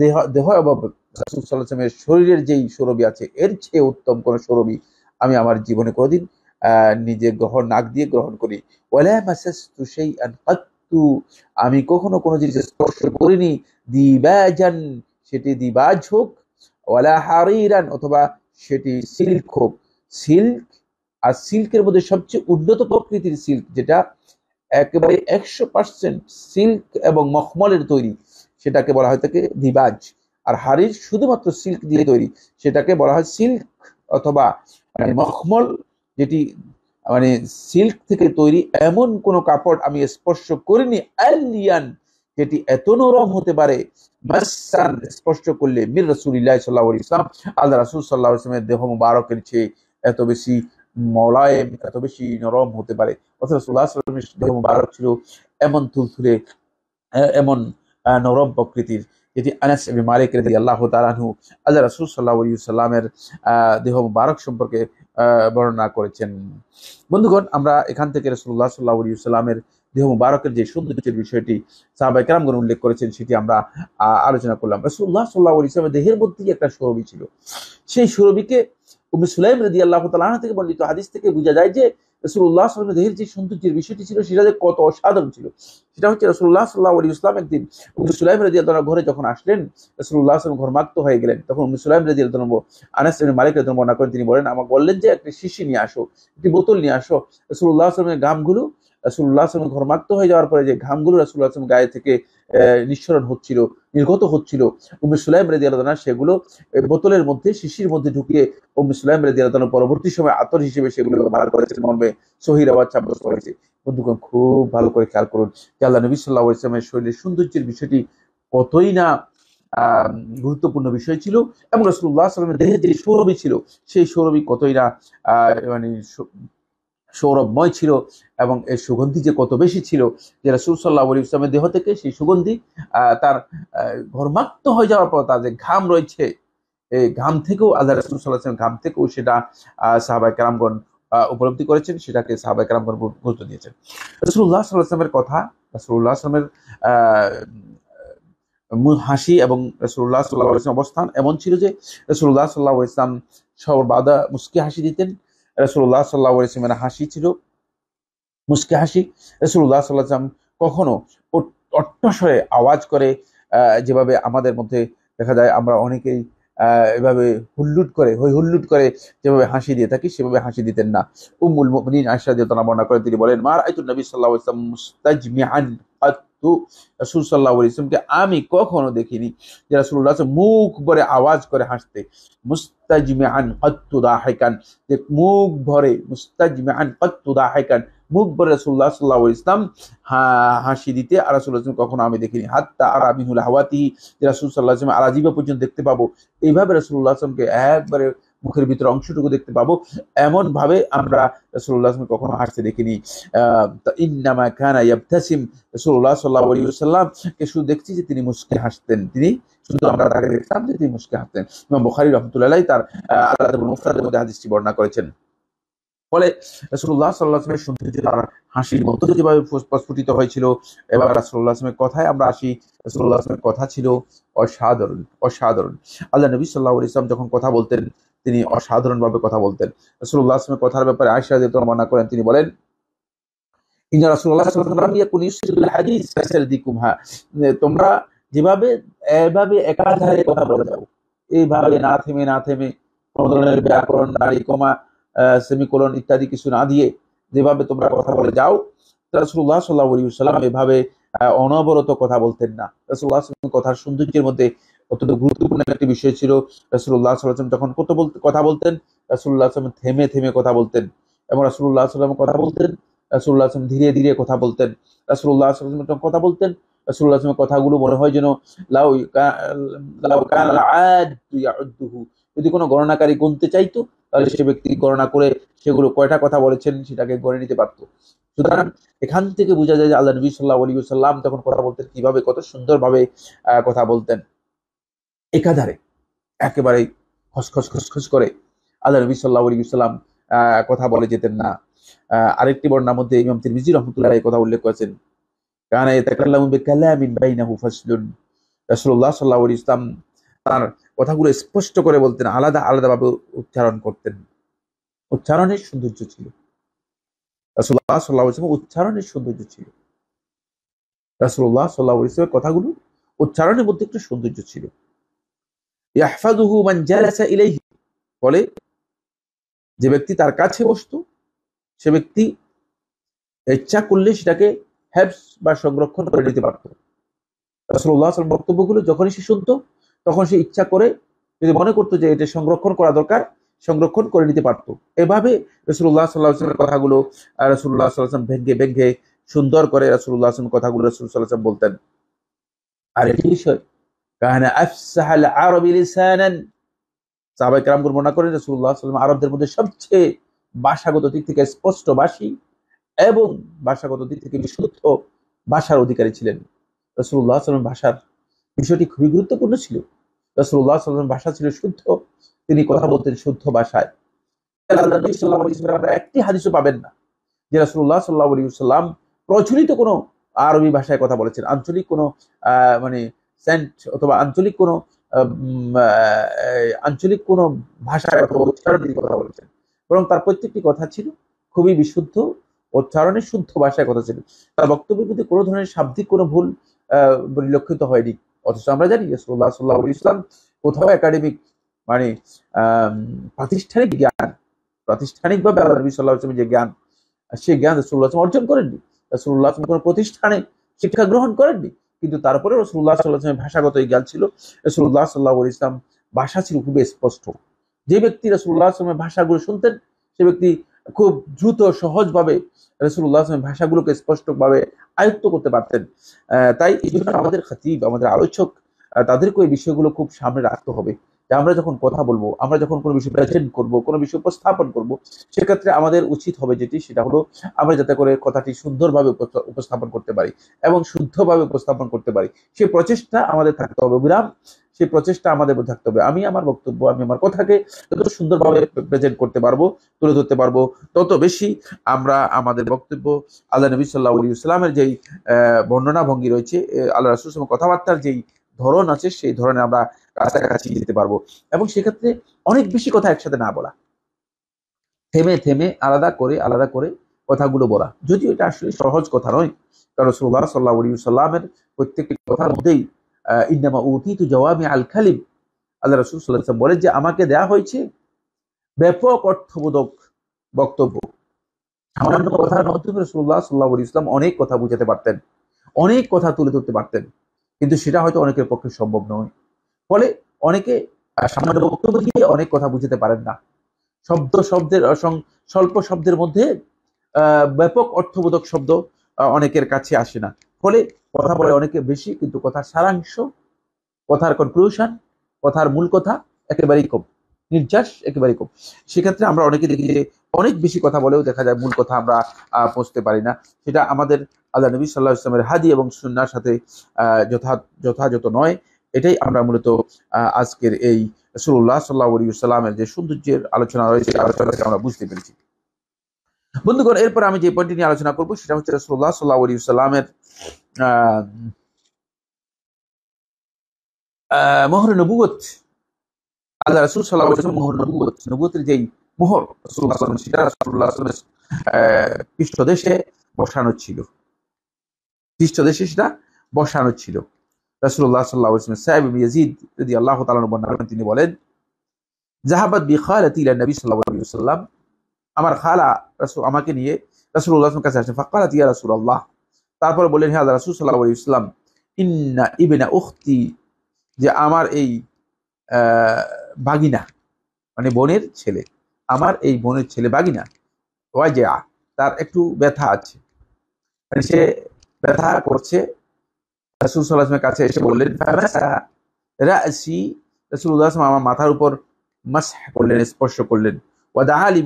দেহ দেহ এবং রাসুল সাল্লাহামের শরীরের যেই সৌরভি আছে এর চেয়ে উত্তম কোনো সৌরভি আমি আমার জীবনে কোনোদিন নিজে গ্রহণ নাক দিয়ে গ্রহণ করি সেই আমি কখনো কোনো জিনিস স্পর্শ করিনি দিবাজান সেটি দিবাজ হোক ওয়ালা হারিরান অথবা সেটি সিল্ক হোক সিল্ক আর সিল্কের মধ্যে সবচেয়ে উন্নত প্রকৃতির সিল্ক যেটা একেবারে একশো পার্সেন্ট সিল্ক এবং মখমলের তৈরি সেটাকে বলা হয় তাকে দিবাজ আর হাড়ির শুধুমাত্র সিল্ক দিয়ে তৈরি সেটাকে বলা হয় সিল্ক অথবা মানে মখমল যেটি মানে সিল্ক থেকে তৈরি এমন কোনো কাপড় আমি স্পর্শ করিনি অ্যালিয়ান যেটি এত নরম হতে পারে স্পর্শ করলে মির রসুল ইসলাম আল্লাহ রাসুল সাল্লাহ ইসলামের দেহ মুবারকের চেয়ে এত বেশি মলায়েম এত বেশি নরম হতে পারে অথবা দেহ মুবারক ছিল এমন থুলথুলে এমন নরম প্রকৃতির যেটি আনাস এবি মালিক রেদি আল্লাহ তালু আল্লাহ রাসুল সাল্লা সাল্লামের দেহ মুবারক সম্পর্কে বর্ণনা করেছেন বন্ধুগণ আমরা এখান থেকে রসুল্লাহ সাল্লা সাল্লামের দেহ মুবারকের যে সৌন্দর্যের বিষয়টি সাহাবাই কালামগণ উল্লেখ করেছেন সেটি আমরা আলোচনা করলাম রসুল্লাহ সাল্লা ইসলামের দেহের মধ্যেই একটা সৌরভী ছিল সেই সৌরভীকে উম্মে সুলাইম রদি আল্লাহ তালাহ থেকে বর্ণিত হাদিস থেকে বোঝা যায় যে রসুল্লাহ সাল্লামের দেহের যে সৌন্দর্যের বিষয়টি ছিল সেটা যে কত অসাধারণ ছিল সেটা হচ্ছে রসুল্লাহ সাল্লাহ আলী ইসলাম একদিন উম সুলাইম রদি আল্লাহ ঘরে যখন আসলেন রসুল্লাহ আসলাম ঘরমাক্ত হয়ে গেলেন তখন উম সুলাইম রদি আল্লাহ আনাস মালিক রদন বর্ণনা করেন তিনি বলেন আমাকে বললেন যে একটি শিশি নিয়ে আসো একটি বোতল নিয়ে আসো রসুল্লাহ আসলামের গামগুলো রাসুল্লাহ আসলাম ঘর্মাক্ত হয়ে যাওয়ার পরে যে ঘামগুলো রাসুল্লাহ আসলাম গায়ে থেকে নিঃসরণ হচ্ছিল নির্গত হচ্ছিল উম্মে সুলাইম রেদি আলাদা সেগুলো বোতলের মধ্যে শিশির মধ্যে ঢুকিয়ে উম্মে সুলাইম রেদি আলাদা পরবর্তী সময় আতর হিসেবে সেগুলো ব্যবহার করেছে মর্মে সহির আবার সাব্যস্ত হয়েছে বন্ধুগণ খুব ভালো করে খেয়াল করুন যে আল্লাহ নবী সাল্লাহ ইসলামের শরীরের সৌন্দর্যের বিষয়টি কতই না গুরুত্বপূর্ণ বিষয় ছিল এবং রসুল্লাহ আসলামের দেহের যে সৌরভী ছিল সেই সৌরভী কতই না মানে সৌরভময় ছিল এবং এর সুগন্ধি যে কত বেশি ছিল যে রাসুল সাল্লাহ আলী ইসলামের দেহ থেকে সেই সুগন্ধি তার ঘর্মাক্ত হয়ে যাওয়ার পর তার যে ঘাম রয়েছে এই ঘাম থেকেও আল্লাহ রাসুল সাল্লাহ ঘাম থেকেও সেটা সাহাবাই কালামগণ উপলব্ধি করেছেন সেটাকে সাহাবাই কালামগণ গুরুত্ব দিয়েছেন রসুল্লাহ সাল্লাহামের কথা রাসুল্লাহ আসলামের হাসি এবং রসুল্লাহ সাল্লাহ ইসলাম অবস্থান এমন ছিল যে রসুল্লাহ সাল্লাহ ইসলাম সর্বাদা মুস্কি হাসি দিতেন রসুল্লাহ সাল্লাহ ইসলামের হাসি ছিল মুস্কি হাসি রসুল্লাহ সাল্লাহ ইসলাম কখনো অট্টস্বরে আওয়াজ করে যেভাবে আমাদের মধ্যে দেখা যায় আমরা অনেকেই এভাবে হুল্লুট করে হই হুল্লুট করে যেভাবে হাসি দিয়ে থাকি সেভাবে হাসি দিতেন না উমুল মিন আশাদ বর্ণনা করে তিনি বলেন মার আইতুল নবী সাল্লাহ ইসলাম মিয়ান কিন্তু সুরসাল্লাহ ইসলামকে আমি কখনো দেখিনি যে রাসুল্লাহ মুখ ভরে আওয়াজ করে হাসতে মুস্তাজমে কত্তুদা হাইকান যে মুখ ভরে মুস্তাজমে কত্তুদা হাইকান মুখ ভরে সাল্লাহ ইসলাম হাসি দিতে আর ইসলাম কখনো আমি দেখিনি হাত্তা আর আমিনুল হাওয়াতি যে সাল্লাহ ইসলাম পর্যন্ত দেখতে পাবো এইভাবে রাসুল্লাহ আসলামকে একবারে মুখের ভিতরে অংশটুকু দেখতে পাবো এমন ভাবে আমরা রসুল্লাহ কখনো হাসতে দেখিনি ইন্নামা খানা ইয়াবতাসিম রসুল্লাহ সাল্লাহ আলী সাল্লামকে শুধু দেখছি যে তিনি মুসকে হাসতেন তিনি শুধু আমরা তাকে দেখতাম যে তিনি হাসতেন রহমতুল্লাহ তার আল্লাহ মধ্যে হাদিসটি বর্ণনা করেছেন ফলে রাসুল্লাহ সাল্লাহামের সৌন্দর্য তার হাসির মতো যেভাবে প্রস্ফুটিত হয়েছিল এবার রাসুল্লাহ কথায় আমরা আসি রাসুল্লাহ কথা ছিল অসাধারণ অসাধারণ আল্লাহ নবী সাল্লাহ ইসলাম যখন কথা বলতেন তিনি অসাধারণভাবে কথা বলতেন রসুল্লাহ আসলামের কথার ব্যাপারে আয়সা যেহেতু বর্ণনা করেন তিনি বলেন হ্যাঁ, তোমরা যেভাবে এভাবে একাধারে কথা বলে যাও এইভাবে না থেমে না থেমে কোনো ধরনের ব্যাকরণ নারী কমা সেমিকোলন ইত্যাদি কিছু না দিয়ে যেভাবে তোমরা কথা বলে যাও রসুল্লাহ সাল্লাহ সাল্লাম এভাবে অনবরত কথা বলতেন না রসুল্লাহ কথার সৌন্দর্যের মধ্যে অত্যন্ত গুরুত্বপূর্ণ একটি বিষয় ছিল রাসুল্লাহ সাল্লাম যখন কত বলতে কথা বলতেন রাসুল্লাহ আসলাম থেমে থেমে কথা বলতেন এবং রাসুল্লাহ সাল্লাম কথা বলতেন রাসুল্লাহ আসলাম ধীরে ধীরে কথা বলতেন রাসুল্লাহ সাল্লাম যখন কথা বলতেন রাসুল্লাহ আসলামের কথাগুলো মনে হয় যেন লাউ লাউ যদি কোনো গণনাকারী গুনতে চাইতো তাহলে সে ব্যক্তি গণনা করে সেগুলো কয়টা কথা বলেছেন সেটাকে গড়ে নিতে পারত সুতরাং এখান থেকে বোঝা যায় যে আল্লাহ নবী সাল্লাহ আলী সাল্লাম তখন কথা বলতেন কিভাবে কত সুন্দরভাবে কথা বলতেন একাধারে একেবারে খসখস খসখস করে আল্লাহ নবী সাল্লাহ আলী সাল্লাম কথা বলে যেতেন না আরেকটি বর্ণার মধ্যে ইমাম তিরমিজি রহমতুল্লাহ কথা উল্লেখ করেছেন তার কথাগুলো স্পষ্ট করে বলতেন আলাদা আলাদাভাবে উচ্চারণ করতেন উচ্চারণের সৌন্দর্য ছিল উচ্চারণের সৌন্দর্য ছিল কথাগুলো উচ্চারণের মধ্যে একটা সৌন্দর্য ছিল ইয়াহফাজুহু মান জালাসা ইলাইহি ফলে যে ব্যক্তি তার কাছে বসত সে ব্যক্তি ইচ্ছা করলে সেটাকে হ্যাবস বা সংরক্ষণ করে নিতে পারত রাসুল্লাহ আসলাম বক্তব্যগুলো যখনই সে শুনত তখন সে ইচ্ছা করে যদি মনে করতো যে এটা সংরক্ষণ করা দরকার সংরক্ষণ করে নিতে পারত এভাবে রসুল্লাহ সাল্লাহামের কথাগুলো রসুল্লাহ সাল্লাহাম ভেঙ্গে ভেঙ্গে সুন্দর করে রসুল্লাহ আসলাম কথাগুলো রসুল সাল্লাহাম বলতেন আর এটি বিষয় আরবি লিসানান বর্ণনা করেন রাসূলুল্লাহ সাল্লাল্লাহু আরবদের মধ্যে সবচেয়ে ভাষাগত দিক থেকে স্পষ্ট ভাষী এবং ভাষাগত দিক থেকে বিশুদ্ধ ভাষার অধিকারী ছিলেন রাসূলুল্লাহ ভাষার বিষয়টি খুবই গুরুত্বপূর্ণ ছিল রাসূলুল্লাহ ভাষা ছিল শুদ্ধ তিনি কথা বলতেন শুদ্ধ ভাষায় একটি হাদিসও পাবেন না যে রাসুল্লাহ সাল্লাহ সাল্লাম প্রচলিত কোনো আরবি ভাষায় কথা বলেছেন আঞ্চলিক কোনো মানে সেন্ট অথবা আঞ্চলিক কোনো আঞ্চলিক কোনো ভাষায় অথবা উচ্চারণ কথা বলেছেন বরং তার প্রত্যেকটি কথা ছিল খুবই বিশুদ্ধ উচ্চারণে শুদ্ধ ভাষায় কথা ছিল তার বক্তব্যের মধ্যে কোনো ধরনের শাব্দিক কোনো ভুল পরিলক্ষিত হয়নি অথচ আমরা জানি সোল্লা সোল্লা ইসলাম কোথাও একাডেমিক মানে প্রাতিষ্ঠানিক জ্ঞান প্রাতিষ্ঠানিকভাবে আল্লাহ নবী সাল্লাহ আসলামের যে জ্ঞান সেই জ্ঞান রসুল্লাহ আসলাম অর্জন করেননি রসুল্লাহ আসলাম কোনো প্রতিষ্ঠানে শিক্ষা গ্রহণ করেননি কিন্তু তারপরে রসুল্লাহ সাল্লাহামের ভাষাগত জ্ঞান ছিল রসুল্লাহ সাল্লাহ ইসলাম ভাষা ছিল খুবই স্পষ্ট যে ব্যক্তি রসুল্লাহ আসলামের ভাষাগুলো শুনতেন সে ব্যক্তি খুব দ্রুত সহজভাবে রসুল্লাহ আসলামের ভাষাগুলোকে স্পষ্টভাবে আয়ত্ত করতে পারতেন তাই এই আমাদের খাতিব আমাদের আলোচক তাদেরকে এই বিষয়গুলো খুব সামনে রাখতে হবে আমরা যখন কথা বলবো আমরা যখন কোনো বিষয় প্রেজেন্ট করবো কোনো বিষয় উপস্থাপন করবো সেক্ষেত্রে আমাদের উচিত হবে যেটি সেটা হলো আমরা যাতে করে কথাটি সুন্দরভাবে উপস্থাপন করতে পারি এবং শুদ্ধভাবে উপস্থাপন করতে পারি সেই প্রচেষ্টা আমাদের থাকতে হবে বিরাম সেই প্রচেষ্টা আমাদের থাকতে হবে আমি আমার বক্তব্য আমি আমার কথাকে যত সুন্দরভাবে প্রেজেন্ট করতে পারবো তুলে ধরতে পারবো তত বেশি আমরা আমাদের বক্তব্য আল্লাহ নবী সাল্লাহ ইসলামের যেই বর্ণনা ভঙ্গি রয়েছে আল্লাহ রাসুল কথাবার্তার যেই ধরন আছে সেই ধরনে আমরা কাছাকাছি যেতে পারবো এবং সেক্ষেত্রে অনেক বেশি কথা একসাথে না বলা থেমে থেমে আলাদা করে আলাদা করে কথাগুলো বলা যদিও এটা আসলে সহজ কথা নয় কারণ সোল্লা সাল্লা সাল্লামের প্রত্যেকটি কথার মধ্যেই ইন্নামা উতি তু জওয়ামি আল খালিম আল্লাহ রসুল সাল্লাম বলে যে আমাকে দেয়া হয়েছে ব্যাপক অর্থবোধক বক্তব্য সামান্য কথার মাধ্যমে রসুল্লাহ সাল্লাহ আলী ইসলাম অনেক কথা বুঝাতে পারতেন অনেক কথা তুলে ধরতে পারতেন কিন্তু সেটা হয়তো অনেকের পক্ষে সম্ভব নয় ফলে অনেকে সামান্য বক্তব্য দিয়ে অনেক কথা বুঝতে পারেন না শব্দ শব্দের স্বল্প শব্দের মধ্যে ব্যাপক অর্থবোধক শব্দ অনেকের কাছে আসে না ফলে কথা বলে অনেকে বেশি কিন্তু কথার সারাংশ কথার কনক্লুশন কথার মূল কথা একেবারেই কম নির্যাস একেবারেই কম সেক্ষেত্রে আমরা অনেকে দেখি যে অনেক বেশি কথা বলেও দেখা যায় মূল কথা আমরা পৌঁছতে পারি না সেটা আমাদের আল্লাহ নবী সাল্লাহ ইসলামের হাদি এবং সুন্নার সাথে যথা যথাযথ নয় এটাই আমরা মূলত আজকের এই সুল্লাহ সাল্লাহামের যে সৌন্দর্যের আলোচনা রয়েছে আলোচনাকে আমরা বুঝতে পেরেছি বন্ধুগণ এরপর আমি যে পয়েন্টটি নিয়ে আলোচনা করবো সেটা হচ্ছে রসুল্লাহ সাল্লাহামের মোহর নবুগত আল্লাহ রসুল সাল্লাহ মোহর নবুগত নবুগতের যেই মোহর সেটা রসুল্লাহ পৃষ্ঠদেশে বসানো ছিল পৃষ্ঠদেশে সেটা বসানো ছিল রাসুল্লাহ সাল্লাহ ইসলাম সাহেব ইয়াজিদ যদি আল্লাহ তালান করেন তিনি বলেন জাহাবাদ বি খালাতি ইলা নবী সাল্লাহাম আমার খালা রাসুল আমাকে নিয়ে রাসুল্লাহ কাছে আসেন ফাক্কালাত তিয়া রাসুল আল্লাহ তারপর বললেন হ্যাঁ রাসুল সাল্লাহ ইসলাম ইন্না ইবেনা উখতি যে আমার এই বাগিনা মানে বোনের ছেলে আমার এই বোনের ছেলে বাগিনা যে তার একটু ব্যথা আছে মানে সে ব্যথা করছে রাসুল কাছে এসে বললেন আমার মাথার উপর করলেন স্পর্শ করলেন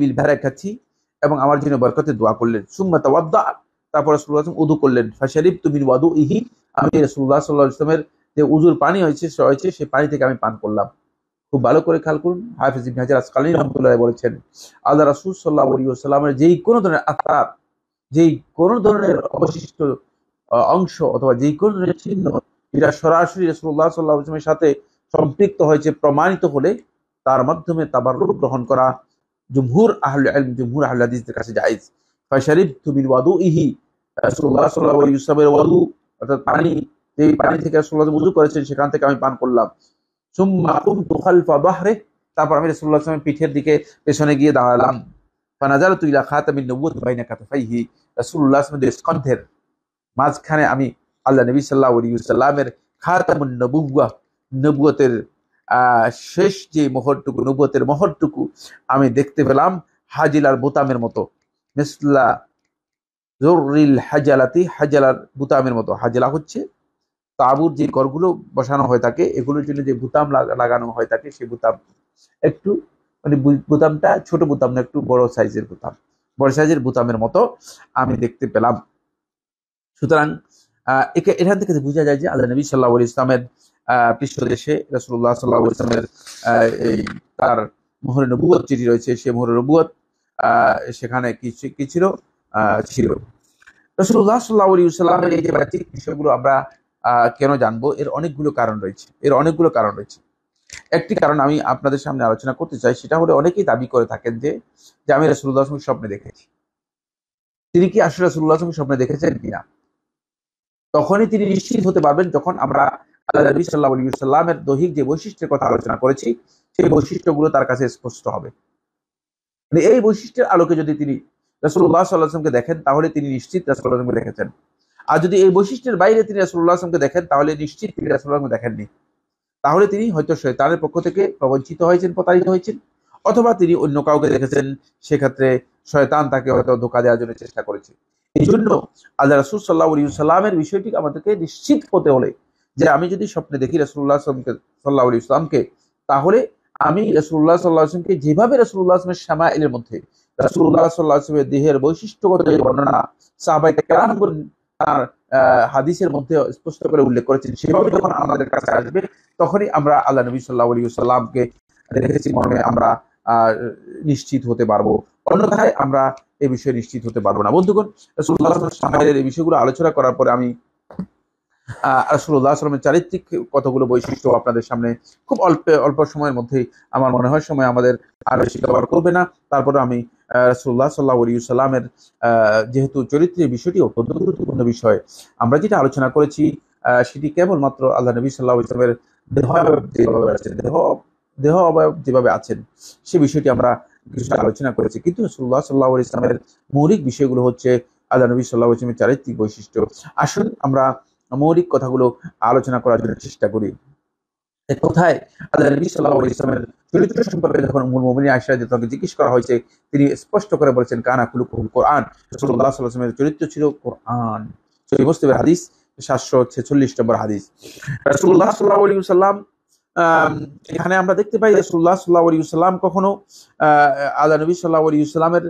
বিল ভেড়া খাচ্ছি এবং আমার জন্য বরকতে দোয়া করলেন সুম্মা তাওয়াদ্দা তারপর আসলাম উদু করলেন ওয়াদু ইহি আমি রাসুল্লাহ সাল্লাহ ইসলামের যে উজুর পানি হয়েছে সে হয়েছে সেই পানি থেকে আমি পান করলাম খুব ভালো করে খেয়াল করুন হাফিজ হাজার আসকালী রহমতুল্লাহ বলেছেন আল্লাহ রাসুল সাল্লাহ আলী সাল্লামের যেই কোনো ধরনের আত্মার যেই কোনো ধরনের অবশিষ্ট অংশ অথবা যে কোনো চিহ্ন এটা সরাসরি রসুল্লাহ সাল্লাহামের সাথে সম্পৃক্ত হয়েছে প্রমাণিত হলে তার মাধ্যমে তাবার গ্রহণ করা জুমহুর আহল জুমহুর আহলাদিসদের কাছে জায়েজ ফাশারিফ তুমির ওয়াদু ইহি রসুল্লাহ সাল্লাহ ওয়াদু অর্থাৎ পানি পানি থেকে রসুল্লাহ উজু করেছেন সেখান থেকে আমি পান করলাম তুখালফা বাহরে তারপর আমি রসুল্লাহ আসলামের পিঠের দিকে পেছনে গিয়ে দাঁড়ালাম ফানাজার তুইলা খাতামিন নবুত বাইনা রসুল্লাহ আসলামের মাঝখানে আমি আল্লাহ নবী সাল্লাহ সাল্লামের খাতামুন নবুয়া নবুয়তের শেষ যে মোহরটুকু নবুয়তের মোহরটুকু আমি দেখতে পেলাম হাজিলার বোতামের মতো মিসলা জরুরিল হাজালাতি হাজালার বুতামের মতো হাজেলা হচ্ছে তাবুর যে ঘরগুলো বসানো হয় থাকে এগুলোর জন্য যে বুতাম লাগানো হয় থাকে সেই বুতাম একটু মানে বুতামটা ছোট বুতাম না একটু বড় সাইজের বুতাম বড় সাইজের বুতামের মতো আমি দেখতে পেলাম সুতরাং এখান থেকে বোঝা যায় যে আল্লাহ নবী সাল্লা ইসলামের পৃষ্ঠদেশে রসুল্লাহ সাল্লা ইসলামের তার মোহর নবুয়ত চিঠি রয়েছে সে মোহর নবুয়ত সেখানে কি ছিল ছিল রসুল্লাহ সাল্লা ইসলামের এই যে বাচ্চিক বিষয়গুলো আমরা কেন জানবো এর অনেকগুলো কারণ রয়েছে এর অনেকগুলো কারণ রয়েছে একটি কারণ আমি আপনাদের সামনে আলোচনা করতে চাই সেটা হলে অনেকেই দাবি করে থাকেন যে যে আমি রসুল্লাহ স্বপ্নে দেখেছি তিনি কি আসলে রসুল্লাহ স্বপ্নে দেখেছেন কিনা তখনই তিনি নিশ্চিত হতে পারবেন যখন আমরা আল্লাহ নবী সাল্লাহ আলী সাল্লামের দৈহিক যে বৈশিষ্ট্যের কথা আলোচনা করেছি সেই বৈশিষ্ট্যগুলো তার কাছে স্পষ্ট হবে মানে এই বৈশিষ্ট্যের আলোকে যদি তিনি রাসুল্লাহ সাল্লাহামকে দেখেন তাহলে তিনি নিশ্চিত রাসুল্লাহামকে দেখেছেন আর যদি এই বৈশিষ্ট্যের বাইরে তিনি রাসুল্লাহামকে দেখেন তাহলে নিশ্চিত তিনি রাসুল্লাহামকে দেখেননি তাহলে তিনি হয়তো শৈতানের পক্ষ থেকে প্রবঞ্চিত হয়েছেন প্রতারিত হয়েছেন অথবা তিনি অন্য কাউকে দেখেছেন সেক্ষেত্রে শয়তান তাকে হয়তো ধোকা দেওয়ার জন্য চেষ্টা করেছে এই জন্য আল্লাহ রাসুল সাল্লাহ সাল্লামের বিষয়টি আমাদেরকে নিশ্চিত হতে হলে যে আমি যদি স্বপ্নে দেখি রসুল্লাহ আসলামকে সাল্লাহ ইসলামকে তাহলে আমি রসুল্লাহ সাল্লাহ আসলামকে যেভাবে রসুল্লাহ আসলামের শ্যামা এলের মধ্যে রসুল্লাহ সাল্লাহ আসলামের দেহের বৈশিষ্ট্যগত যে বর্ণনা তার হাদিসের মধ্যে স্পষ্ট করে উল্লেখ করেছেন সেভাবে যখন আমাদের কাছে আসবে তখনই আমরা আল্লাহ নবী সাল্লাহ আলী সাল্লামকে দেখেছি মর্মে আমরা নিশ্চিত হতে পারবো অন্যথায় আমরা এই বিষয়ে নিশ্চিত হতে পারবো না বন্ধুগণ সাহের এই বিষয়গুলো আলোচনা করার পরে আমি রসুল্লাহ চারিত্রিক কতগুলো বৈশিষ্ট্য আপনাদের সামনে খুব অল্প অল্প সময়ের মধ্যেই আমার মনে হয় সময় আমাদের আর বেশি ব্যবহার করবে না তারপরে আমি রসুল্লাহ সাল্লাহ আলী সাল্লামের যেহেতু চরিত্রের বিষয়টি অত্যন্ত গুরুত্বপূর্ণ বিষয় আমরা যেটা আলোচনা করেছি সেটি কেবলমাত্র আল্লাহ নবী সাল্লাহ ইসলামের দেহ যেভাবে আছেন দেহ দেহ অবয়ব যেভাবে আছেন সে বিষয়টি আমরা কিছুটা আলোচনা করেছে কিন্তু সুল্লাহ সাল্লাহ ইসলামের মৌলিক বিষয়গুলো হচ্ছে আল্লাহ নবী সাল্লাহ ইসলামের চারিত্রিক বৈশিষ্ট্য আসুন আমরা মৌলিক কথাগুলো আলোচনা করার জন্য চেষ্টা করি কোথায় আল্লাহ নবী সাল্লাহ ইসলামের চরিত্র সম্পর্কে যখন মূল মোমিনী আশরা তাকে জিজ্ঞেস করা হয়েছে তিনি স্পষ্ট করে বলেছেন কানা কুলু কুহুল কোরআন সুল্লাহ সাল্লাহামের চরিত্র ছিল কোরআন চরিমস্তিবের হাদিস সাতশো ছেচল্লিশ নম্বর হাদিস রসুল্লাহ সাল্লাহ সাল্লাম এখানে আমরা দেখতে পাই রসুল্লাহ সাল্লাহ আলী সাল্লাম কখনো আল্লাহ নবী সাল্লাহ আলী সাল্লামের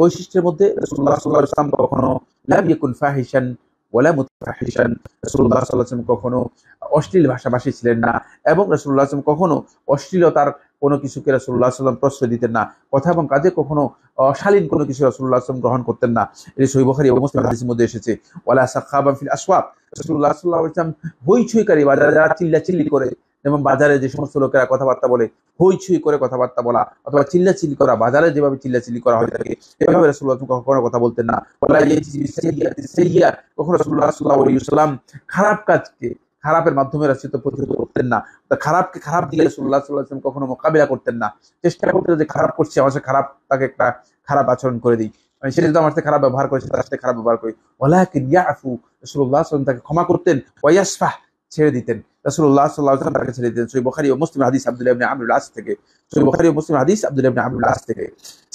বৈশিষ্ট্যের মধ্যে রসুল্লাহ সাল্লাহ সাল্লাম কখনো লাভিয়াকুন ফাহিসান রসুল্লাহ সাল্লাহ কখনো অশ্লীল ভাষাভাষী ছিলেন না এবং রসুল্লাহ আসলাম কখনো অশ্লীলতার কোনো কিছুকে রসুল্লাহ সাল্লাম প্রশ্রয় দিতেন না কথা এবং কাজে কখনো অশালীন কোনো কিছু রসুল্লাহ আসলাম গ্রহণ করতেন না এটি সৈবখারি অবস্থার মধ্যে এসেছে সাক্ষাবাম ফিল আসওয়াব রসুল্লাহ সাল্লাহ আসলাম যারা চিল্লা চিল্লি করে এবং বাজারে যে সমস্ত লোকেরা কথাবার্তা বলে হইচুই করে কথাবার্তা বলা অথবা চিল্লাচিল্লি করা বাজারে যেভাবে চিল্লাচিল্লি করা হয়ে থাকে এভাবে রসুল্লাহ কখনো কথা বলতেন না কখনো রসুল্লাহাম খারাপ কাজকে খারাপের মাধ্যমে রাষ্ট্রিত প্রতিরোধ করতেন না তা খারাপকে খারাপ দিলে রসুল্লাহ সাল্লাহাম কখনো মোকাবিলা করতেন না চেষ্টা করতেন যে খারাপ করছে আমার খারাপ তাকে একটা খারাপ আচরণ করে দিই মানে সে যদি আমার সাথে খারাপ ব্যবহার করেছে তার সাথে খারাপ ব্যবহার করি ওলাহ কিনিয়া আফু রসুল্লাহ আসলাম তাকে ক্ষমা করতেন ওয়াসফাহ ছেড়ে দিতেন রাসুল্লাহ সাল্লাহ তাকে ছেড়ে দিতেন সৈব ও মুসলিম হাদিস আব্দুল ইবনে আস থেকে সৈব ও মুসলিম হাদিস আব্দুল ইবনে আস থেকে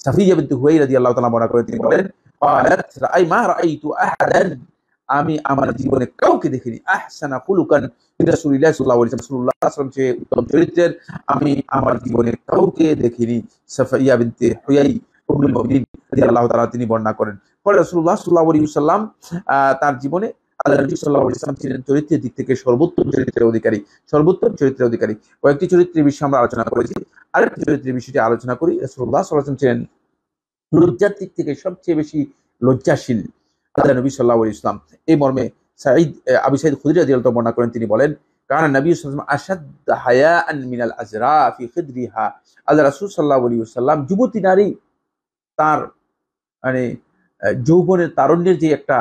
সাফিয়া বিনতে হুয়াই রাদিয়াল্লাহু তাআলা বর্ণনা করে তিনি বলেন আমি আমার জীবনে কাউকে দেখিনি আহসানা খুলুকান চরিত্রের আমি আমার জীবনে কাউকে দেখিনি সাফিয়া তিনি বর্ণনা করেন পরে রাসূলুল্লাহ সাল্লাল্লাহু আলাইহি সাল্লাম তার জীবনে আল্লাহ নবী সাল্লাহ ইসলাম ছিলেন চরিত্রের দিক থেকে সর্বোত্তম চরিত্রের অধিকারী সর্বোত্তম চরিত্রের অধিকারী কয়েকটি চরিত্রের বিষয়ে আমরা আলোচনা করেছি আরেকটি চরিত্রের বিষয়টি আলোচনা করি সাল্লাম ছিলেন লজ্জার দিক থেকে সবচেয়ে বেশি লজ্জাশীল আল্লাহ নবী সাল্লাহ ইসলাম এই মর্মে সাঈদ আবি সাইদ খুদিরা বর্ণনা করেন তিনি বলেন কারণ নবী সাল্লাম আসাদ হায়া আন মিনাল আজরা ফি খিদরিহা আল্লাহ রাসুল সাল্লাহ সাল্লাম যুবতী নারী তার মানে যৌবনের তারণ্যের যে একটা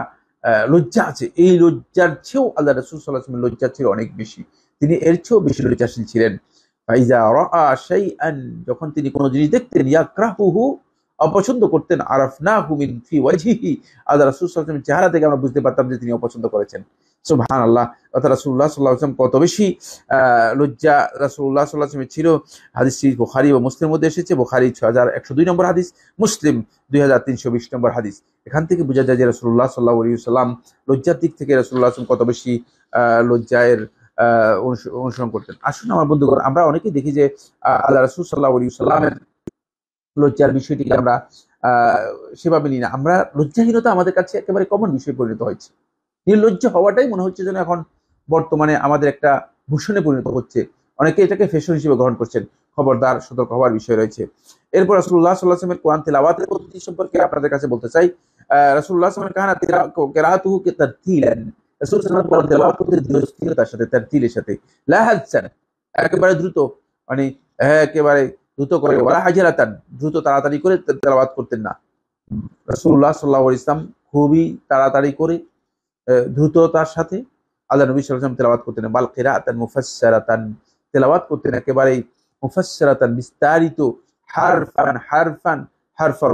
লজ্জা আছে এই লজ্জার চেয়েও আল্লাহ রসুল সাল্লাহ লজ্জা ছিল অনেক বেশি তিনি এর চেয়েও বেশি লজ্জাশীল ছিলেন যখন তিনি কোনো জিনিস দেখতেন ইয়াক্রাহু অপছন্দ করতেন আরফ হুমিন ফি ওয়াজিহি আদা রাসুলের চেহারা থেকে আমরা বুঝতে পারতাম যে তিনি অপছন্দ করেছেন সুবহান আল্লাহ অর্থাৎ রাসুল্লাহ সাল্লাহ আসলাম কত বেশি লজ্জা রাসুল্লাহ সাল্লাহ ছিল হাদিসটি বুখারি ও মুসলিমের মধ্যে এসেছে বুখারি ছ হাজার একশো দুই নম্বর হাদিস মুসলিম দুই হাজার তিনশো বিশ নম্বর হাদিস এখান থেকে বোঝা যায় যে রাসুল্লাহ সাল্লাহ আলী সাল্লাম লজ্জার দিক থেকে রাসুল্লাহ আসলাম কত বেশি লজ্জায়ের অনুসরণ করতেন আসুন আমার বন্ধুগণ আমরা অনেকেই দেখি যে আল্লাহ রাসুল সাল্লাহ আলী লজ্জার বিষয়টিকে আমরা সেভাবে নিই না আমরা লজ্জাহীনতা আমাদের কাছে একেবারে কমন বিষয়ে পরিণত হয়েছে নির্লজ্জ হওয়াটাই মনে হচ্ছে যেন এখন বর্তমানে আমাদের একটা ভূষণে পরিণত হচ্ছে অনেকে এটাকে ফ্যাশন হিসেবে গ্রহণ করছেন খবরদার সতর্ক হওয়ার বিষয় রয়েছে এরপর রাসুল্লাহ সাল্লাহামের কোরআন তেলাওয়াতের পদ্ধতি সম্পর্কে আপনাদের কাছে বলতে চাই রাসুল্লাহ কাহানা কেরাতুহুকে তার তিলেন সাথে তার তিলের সাথে একেবারে দ্রুত মানে হ্যাঁ, একেবারে দ্রুত করে ওরা হাজারাতান দ্রুত তাড়াতাড়ি করে তেলাবাদ করতেন না রসুল্লাহ সাল্লাহ ইসলাম খুবই তাড়াতাড়ি করে দ্রুততার সাথে আল্লাহ নবী সাল্লাম তেলাবাদ করতেন না বাল কেরাতান মুফাসারাতান তেলাবাদ করতেন একেবারে মুফাসারাতান বিস্তারিত হারফান হারফান হারফার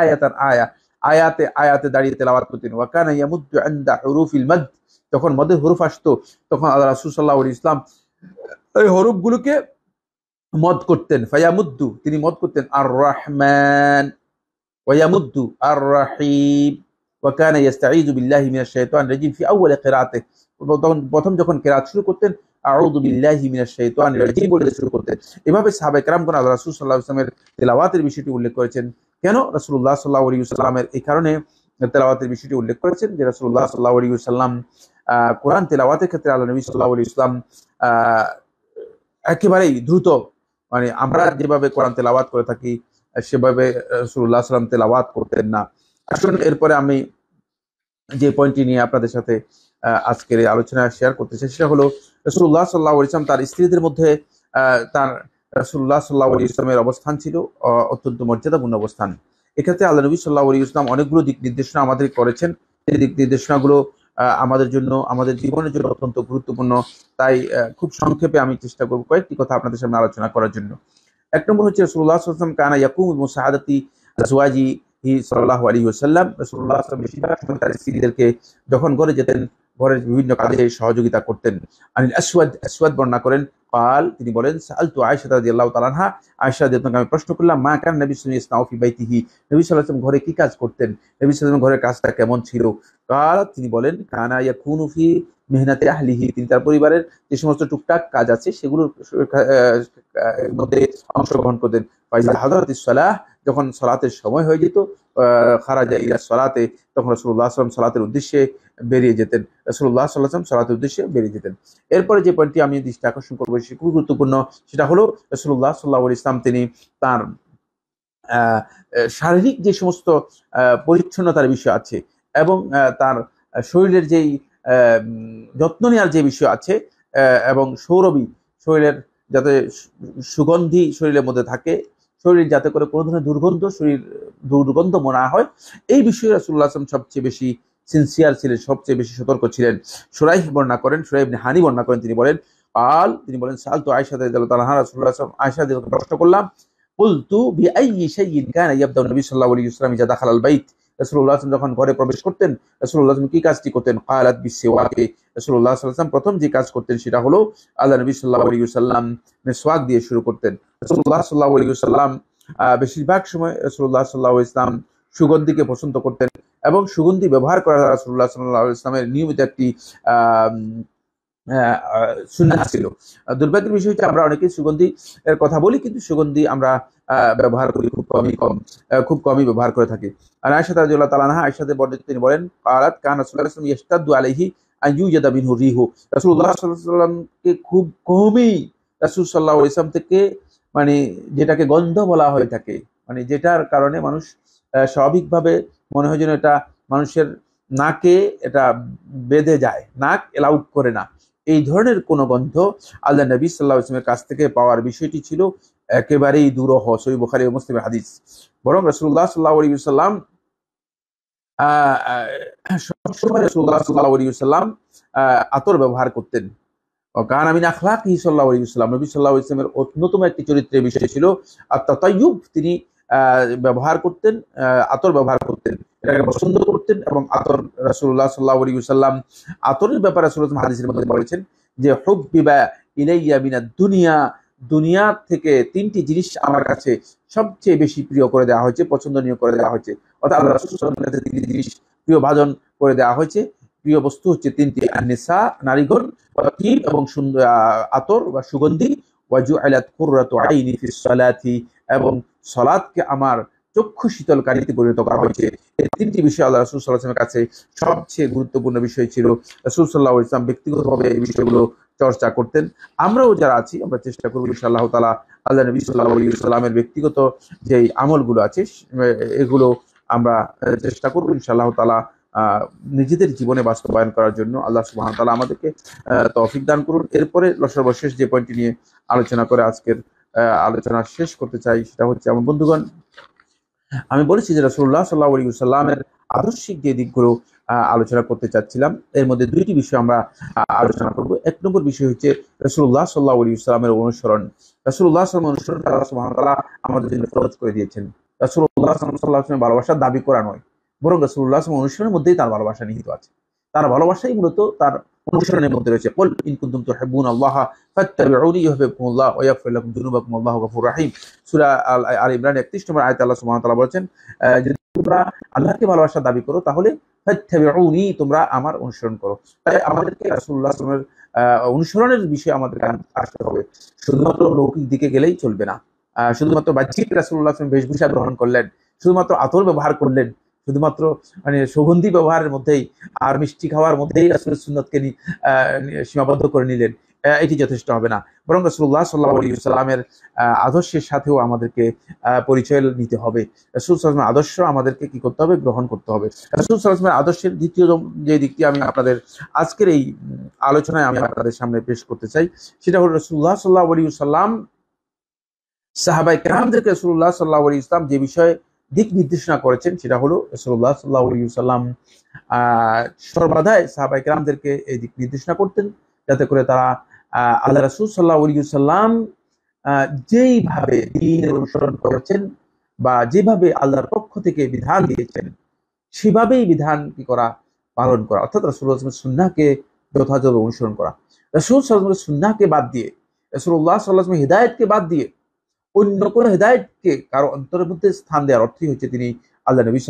আয়াতান আয়া আয়াতে আয়াতে দাঁড়িয়ে তেলাবাদ করতেন ওয়াকানা ইয়ামুদ্দু আন্দা হরুফিল মাদ যখন মদের হরুফ আসতো তখন আল্লাহ রাসুল সাল্লাহ ইসলাম এই হরুফগুলোকে মদ করতেন ফায়ামুদ্দু তিনি মদ করতেন আর রহমান ওয়ামুদ্দু আর রাহিম ওয়াকান ইয়াস্তাঈযু বিল্লাহি মিনাশ শাইতানির রাজিম ফি আউয়াল কিরাআতে তখন প্রথম যখন কেরাত শুরু করতেন আউযু বিল্লাহি মিনাশ শাইতানির রাজিম বলে শুরু করতেন এভাবে সাহাবায়ে কেরামগণ আল্লাহ রাসূল সাল্লাল্লাহু আলাইহি ওয়াসাল্লামের তেলাওয়াতের বিষয়টি উল্লেখ করেছেন কেন রাসূলুল্লাহ সাল্লাল্লাহু আলাইহি ওয়াসাল্লামের এই কারণে তেলাওয়াতের বিষয়টি উল্লেখ করেছেন যে রাসূলুল্লাহ সাল্লাল্লাহু আলাইহি ওয়াসাল্লাম কোরআন তেলাওয়াতের ক্ষেত্রে আল্লাহ নবী সাল্লাল্লাহু আলাইহি ওয়াসাল্লাম একেবারেই দ্রুত মানে আমরা যেভাবে কোরআন তেলাওয়াত করে থাকি সেভাবে রসুল্লাহ সাল্লাম তেলাওয়াত করতেন না আসুন এরপরে আমি যে পয়েন্টটি নিয়ে আপনাদের সাথে আজকের আলোচনা শেয়ার করতে চাই সেটা হলো রসুল্লাহ সাল্লাহ ইসলাম তার স্ত্রীদের মধ্যে তার রসুল্লাহ সাল্লাহ ইসলামের অবস্থান ছিল অত্যন্ত মর্যাদাপূর্ণ অবস্থান এক্ষেত্রে আল্লাহ নবী সাল্লাহ ইসলাম অনেকগুলো দিক নির্দেশনা আমাদের করেছেন সেই দিক নির্দেশনাগুলো আমাদের জন্য আমাদের জীবনের জন্য অত্যন্ত গুরুত্বপূর্ণ তাই খুব সংক্ষেপে আমি চেষ্টা করব কয়েকটি কথা আপনাদের সামনে আলোচনা করার জন্য এক নম্বর হচ্ছে রসুল্লাহ কানা ইয়াকুম মুসাহাদাতি জুয়াজি সাল্লাহ আলী ওসাল্লাম রসুল্লাহ বেশিরভাগ সময় তার স্ত্রীদেরকে যখন ঘরে যেতেন ঘরের বিভিন্ন কাজে আচ্ছা। সহযোগিতা করতেন আনিল আসওয়াদ আসওয়াদ বর্ণনা করেন পাল তিনি বলেন সালতু আয়সা রাজি আল্লাহ তালানহা আয়সা রাজিয়াকে আমি প্রশ্ন করলাম মা কান নবী সুনি ইসনাউফি বাইতিহি নবী সাল্লাম ঘরে কি কাজ করতেন নবী সাল্লাম ঘরের কাজটা কেমন ছিল কাল তিনি বলেন কানা ইয়া খুনুফি মেহনাতে আহলিহি তিনি তার পরিবারের যে সমস্ত টুকটাক কাজ আছে সেগুলোর মধ্যে অংশগ্রহণ করতেন ফাইজা হাজরত ইসালাহ যখন সলাতের সময় হয়ে যেত খারাজা ইয়া সলাতে তখন রসুল্লাহ আসলাম সলাতের উদ্দেশ্যে বেরিয়ে যেতেন রসুল্লাহ সাল্লাহাম সলাতের উদ্দেশ্যে বেরিয়ে যেতেন এরপরে যে পয়েন্টটি আমি দৃষ্টি আকর্ষণ করবো সে খুবই গুরুত্বপূর্ণ সেটা হলো রসুল্লাহ সাল্লাহ ইসলাম তিনি তার শারীরিক যে সমস্ত পরিচ্ছন্নতার বিষয় আছে এবং তার শরীরের যেই যত্ন নেওয়ার যে বিষয় আছে এবং সৌরভী শরীরের যাতে সুগন্ধি শরীরের মধ্যে থাকে শরীর যাতে করে কোনো ধরনের দুর্গন্ধ শরীর দুর্গন্ধ মনে হয় এই বিষয়ে রাসুল্লাহ আসলাম সবচেয়ে বেশি সিনসিয়ার ছিলেন সবচেয়ে বেশি সতর্ক ছিলেন সুরাই বর্ণনা করেন সুরাইব হানি বর্ণনা করেন তিনি বলেন আল তিনি বলেন সাল তো আয়সা দিয়ে তালা রাসুল্লাহ আসলাম আয়সা দিয়ে প্রশ্ন করলাম বলতু নবী সাল্লাল্লাহু আলাইহি ওয়াসাল্লাম ইজা দাখালাল বাইত রাসূলুল্লাহ যখন ঘরে প্রবেশ করতেন রাসূলুল্লাহ কি কাজটি করতেন ক্বালাত বিসওয়াকে রসুল্লাহ সাল্লাম প্রথম যে কাজ করতেন সেটা হলো আল্লাহ নবী সাল্লাহ আলী সাল্লাম মেসওয়াক দিয়ে শুরু করতেন রসুল্লাহ সাল্লাহ আলী সাল্লাম বেশিরভাগ সময় রসুল্লাহ সাল্লাহ ইসলাম সুগন্ধিকে পছন্দ করতেন এবং সুগন্ধি ব্যবহার করা রসুল্লাহ সাল্লাহ ইসলামের নিয়মিত একটি শূন্য ছিল দুর্ভাগ্যের বিষয় হচ্ছে আমরা অনেকে সুগন্ধি এর কথা বলি কিন্তু সুগন্ধি আমরা ব্যবহার করি খুব কমই কম খুব কমই ব্যবহার করে থাকি আর আয়সা তাজুল্লাহ তালানহা আয়সাতে বর্ণিত তিনি বলেন আলাত কান ইসলাম আইউজাদা বিনহু রিহু রাসুল্লাহ সাল্লামকে খুব কমই রাসুল সাল্লাহ থেকে মানে যেটাকে গন্ধ বলা হয়ে থাকে মানে যেটার কারণে মানুষ স্বাভাবিকভাবে মনে হয় যেন এটা মানুষের নাকে এটা বেঁধে যায় নাক এলাউড করে না এই ধরনের কোনো গন্ধ আল্লাহ নবী সাল্লাহ ইসলামের কাছ থেকে পাওয়ার বিষয়টি ছিল একেবারেই দূরহ সই বোখারি মুসলিমের হাদিস বরং রসুল্লাহ সাল্লাহ আলী সাল্লাম সবসময় সাল্লাহ আলী সাল্লাম আতর ব্যবহার করতেন কারণ আমিন আখলাক আলী নবী সাল্লাহ ইসলামের অন্যতম একটি চরিত্রের বিষয় ছিল আত্মা তিনি ব্যবহার করতেন আতর ব্যবহার করতেন এটাকে পছন্দ করতেন এবং আতর রাসুল্লাহ সাল্লাহ আলী সাল্লাম আতরের ব্যাপারে রাসুল হাদিসের মধ্যে বলেছেন যে হোক বিবা ইলাইয়া দুনিয়া দুনিয়া থেকে তিনটি জিনিস আমার কাছে সবচেয়ে বেশি প্রিয় করে দেওয়া হয়েছে পছন্দনীয় করে দেওয়া হয়েছে অর্থাৎ আল্লাহ রাসুলের তিনটি জিনিস প্রিয় ভাজন করে দেওয়া হয়েছে প্রিয় বস্তু হচ্ছে তিনটি নারীগণ তিল এবং সুন্দর আতর বা সুগন্ধি ওয়াজু এবং সলাদকে আমার চক্ষু শীতলকারীতে পরিণত করা হয়েছে এই তিনটি বিষয় আল্লাহ রসুল সাল্লাহামের কাছে সবচেয়ে গুরুত্বপূর্ণ বিষয় ছিল রসুল সাল্লাহ ইসলাম ব্যক্তিগতভাবে এই বিষয়গুলো চর্চা করতেন আমরাও যারা আছি আমরা চেষ্টা করবো ইনশাআল্লাহ তালা আল্লাহ নবী সাল্লাহ সাল্লামের ব্যক্তিগত যে আমলগুলো আছে এগুলো আমরা চেষ্টা করবো ইনশাআল্লাহ তালা নিজেদের জীবনে বাস্তবায়ন করার জন্য আল্লাহ সুবাহ তালা আমাদেরকে তফিক দান করুন এরপরে সর্বশেষ যে পয়েন্টটি নিয়ে আলোচনা করে আজকের আলোচনা শেষ করতে চাই সেটা হচ্ছে আমার বন্ধুগণ আমি বলেছি যে রসুল্লাহ সাল্লাহ আলী সাল্লামের আদর্শিক যে দিকগুলো আলোচনা করতে চাচ্ছিলাম এর মধ্যে দুইটি বিষয় আমরা আলোচনা করব এক নম্বর বিষয় হচ্ছে রসুল্লাহ সাল্লাহ আলী ইসলামের অনুসরণ রসুল্লাহ সাল্লাম অনুসরণ তারা সুহামতাল্লাহ আমাদের জন্য খরচ করে দিয়েছেন রসুল রসুল্লাহ সাল্লাহামের ভালোবাসার দাবি করা নয় বরং রসুল্লাহ আসলাম মধ্যেই তার ভালোবাসা নিহিত আছে তার ভালোবাসাই মূলত তার অনুসরণের মধ্যে রয়েছে রাহিম আল ইমরান নম্বর আল্লাহ যদি তোমরা আল্লাহকে ভালোবাসা দাবি করো তাহলে তোমরা আমার অনুসরণ করো তাই আমাদেরকে রাসূলুল্লাহ অনুসরণের বিষয়ে আমাদের আসতে হবে শুধুমাত্র লৌকিক দিকে গেলেই চলবে না শুধুমাত্র বাহ্যিক রাসুল্লাহ বেশভূষা গ্রহণ করলেন শুধুমাত্র আতর ব্যবহার করলেন শুধুমাত্র মানে সুগন্ধি ব্যবহারের মধ্যেই আর মিষ্টি খাওয়ার মধ্যেই রাসুল সুন্নতকে সীমাবদ্ধ করে নিলেন এটি যথেষ্ট হবে না বরং রসুল্লাহ সাল্লাহ সাল্লামের আদর্শের সাথেও আমাদেরকে পরিচয় নিতে হবে রসুল সাল্লামের আদর্শ আমাদেরকে কি করতে হবে গ্রহণ করতে হবে রসুল সাল্লামের আদর্শের দ্বিতীয় যে দিকটি আমি আপনাদের আজকের এই আলোচনায় আমি আপনাদের সামনে পেশ করতে চাই সেটা হল রসুল্লাহ সাল্লাহ আলী সাল্লাম সাহাবাই কেরামদেরকে রসুল্লাহ সাল্লাহ আলী ইসলাম যে বিষয়ে দিক নির্দেশনা করেছেন সেটা হলো রসুল্লাহ সাল্লাহ আলী সাল্লাম সর্বাধায় সাহাবাই কেরামদেরকে এই দিক নির্দেশনা করতেন যাতে করে তারা আল্লাহ রসুল সাল্লাহ আলী সাল্লাম যেইভাবে দিনের অনুসরণ করেছেন বা যেভাবে আল্লাহর পক্ষ থেকে বিধান দিয়েছেন সেভাবেই বিধান কি করা পালন করা অর্থাৎ রসুল সুন্নাকে যথাযথ অনুসরণ করা রসুল সাল্লাহ সুন্নাকে বাদ দিয়ে রসুল্লাহ সাল্লাহ হিদায়তকে বাদ দিয়ে অন্য হেদায়তকে কারো অন্তরের মধ্যে স্থান দেওয়ার অর্থই হচ্ছে তিনি আল্লাহ নবী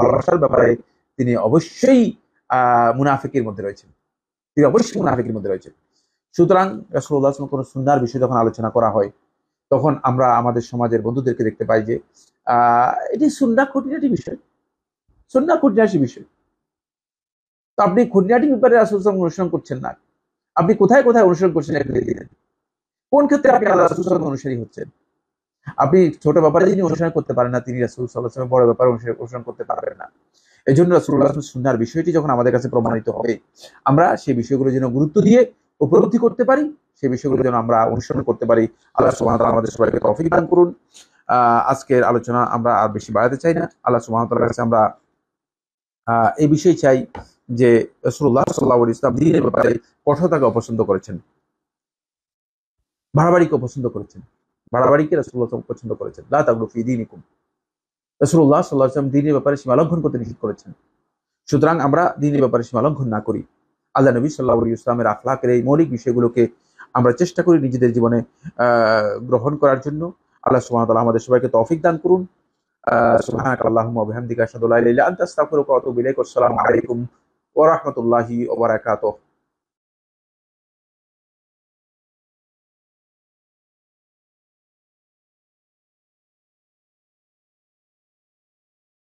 ভালোবাসার ব্যাপারে তিনি অবশ্যই মুনাফিকের মধ্যে রয়েছেন তিনি অবশ্যই মুনাফিকের মধ্যে রয়েছেন সুতরাং কোনো সুন্দর বিষয় যখন আলোচনা করা হয় তখন আমরা আমাদের সমাজের বন্ধুদেরকে দেখতে পাই যে এটি সুন্না খুঁটিনাটি বিষয় সুন্না খুঁটিনাটি বিষয় তো আপনি খুঁটিনাটি ব্যাপারে রাসুলাম অনুসরণ করছেন না আপনি কোথায় কোথায় অনুসরণ করছেন কোন ক্ষেত্রে আপনি আল্লাহ অনুসারী হচ্ছেন আপনি ছোট ব্যাপারে যিনি অনুসরণ করতে পারেন না তিনি রাসুল সাল্লাহ বড় ব্যাপারে অনুসরণ করতে পারবেন না এই জন্য রাসুল্লাহ সুন্নার বিষয়টি যখন আমাদের কাছে প্রমাণিত হবে আমরা সেই বিষয়গুলো যেন গুরুত্ব দিয়ে উপলব্ধি করতে পারি সেই বিষয়গুলো যেন আমরা অনুসরণ করতে পারি আল্লাহ সুবাহতাল আমাদের সবাইকে তফিক দান করুন আজকের আলোচনা আমরা আর বেশি বাড়াতে চাই না আল্লাহ সুবাহতালার কাছে আমরা এই বিষয়ে চাই যে রসুল্লাহ সাল্লাহ ইসলাম দিনের ব্যাপারে কঠোরতাকে অপছন্দ করেছেন ভাড়াবাড়িকে অপছন্দ করেছেন বাড়াবাড়িকে রসুল্লাহ পছন্দ করেছেন লা তাগরুফি দিন ইকুম রসুল্লাহ সাল্লাহাম দিনের ব্যাপারে সীমা লঙ্ঘন করতে নিষেধ করেছেন সুতরাং আমরা দিনের ব্যাপারে সীমা লঙ্ঘন না করি আল্লাহ নবী সাল্লাহ ইসলামের আখলাকের এই মৌলিক বিষয়গুলোকে আমরা চেষ্টা করি নিজেদের জীবনে গ্রহণ করার জন্য আল্লাহ সুবাহতাল্লাহ আমাদের সবাইকে তফিক দান করুন সুবহানাক আল্লাহুম্মা বিহামদিকা আশহাদু লা ইলাহা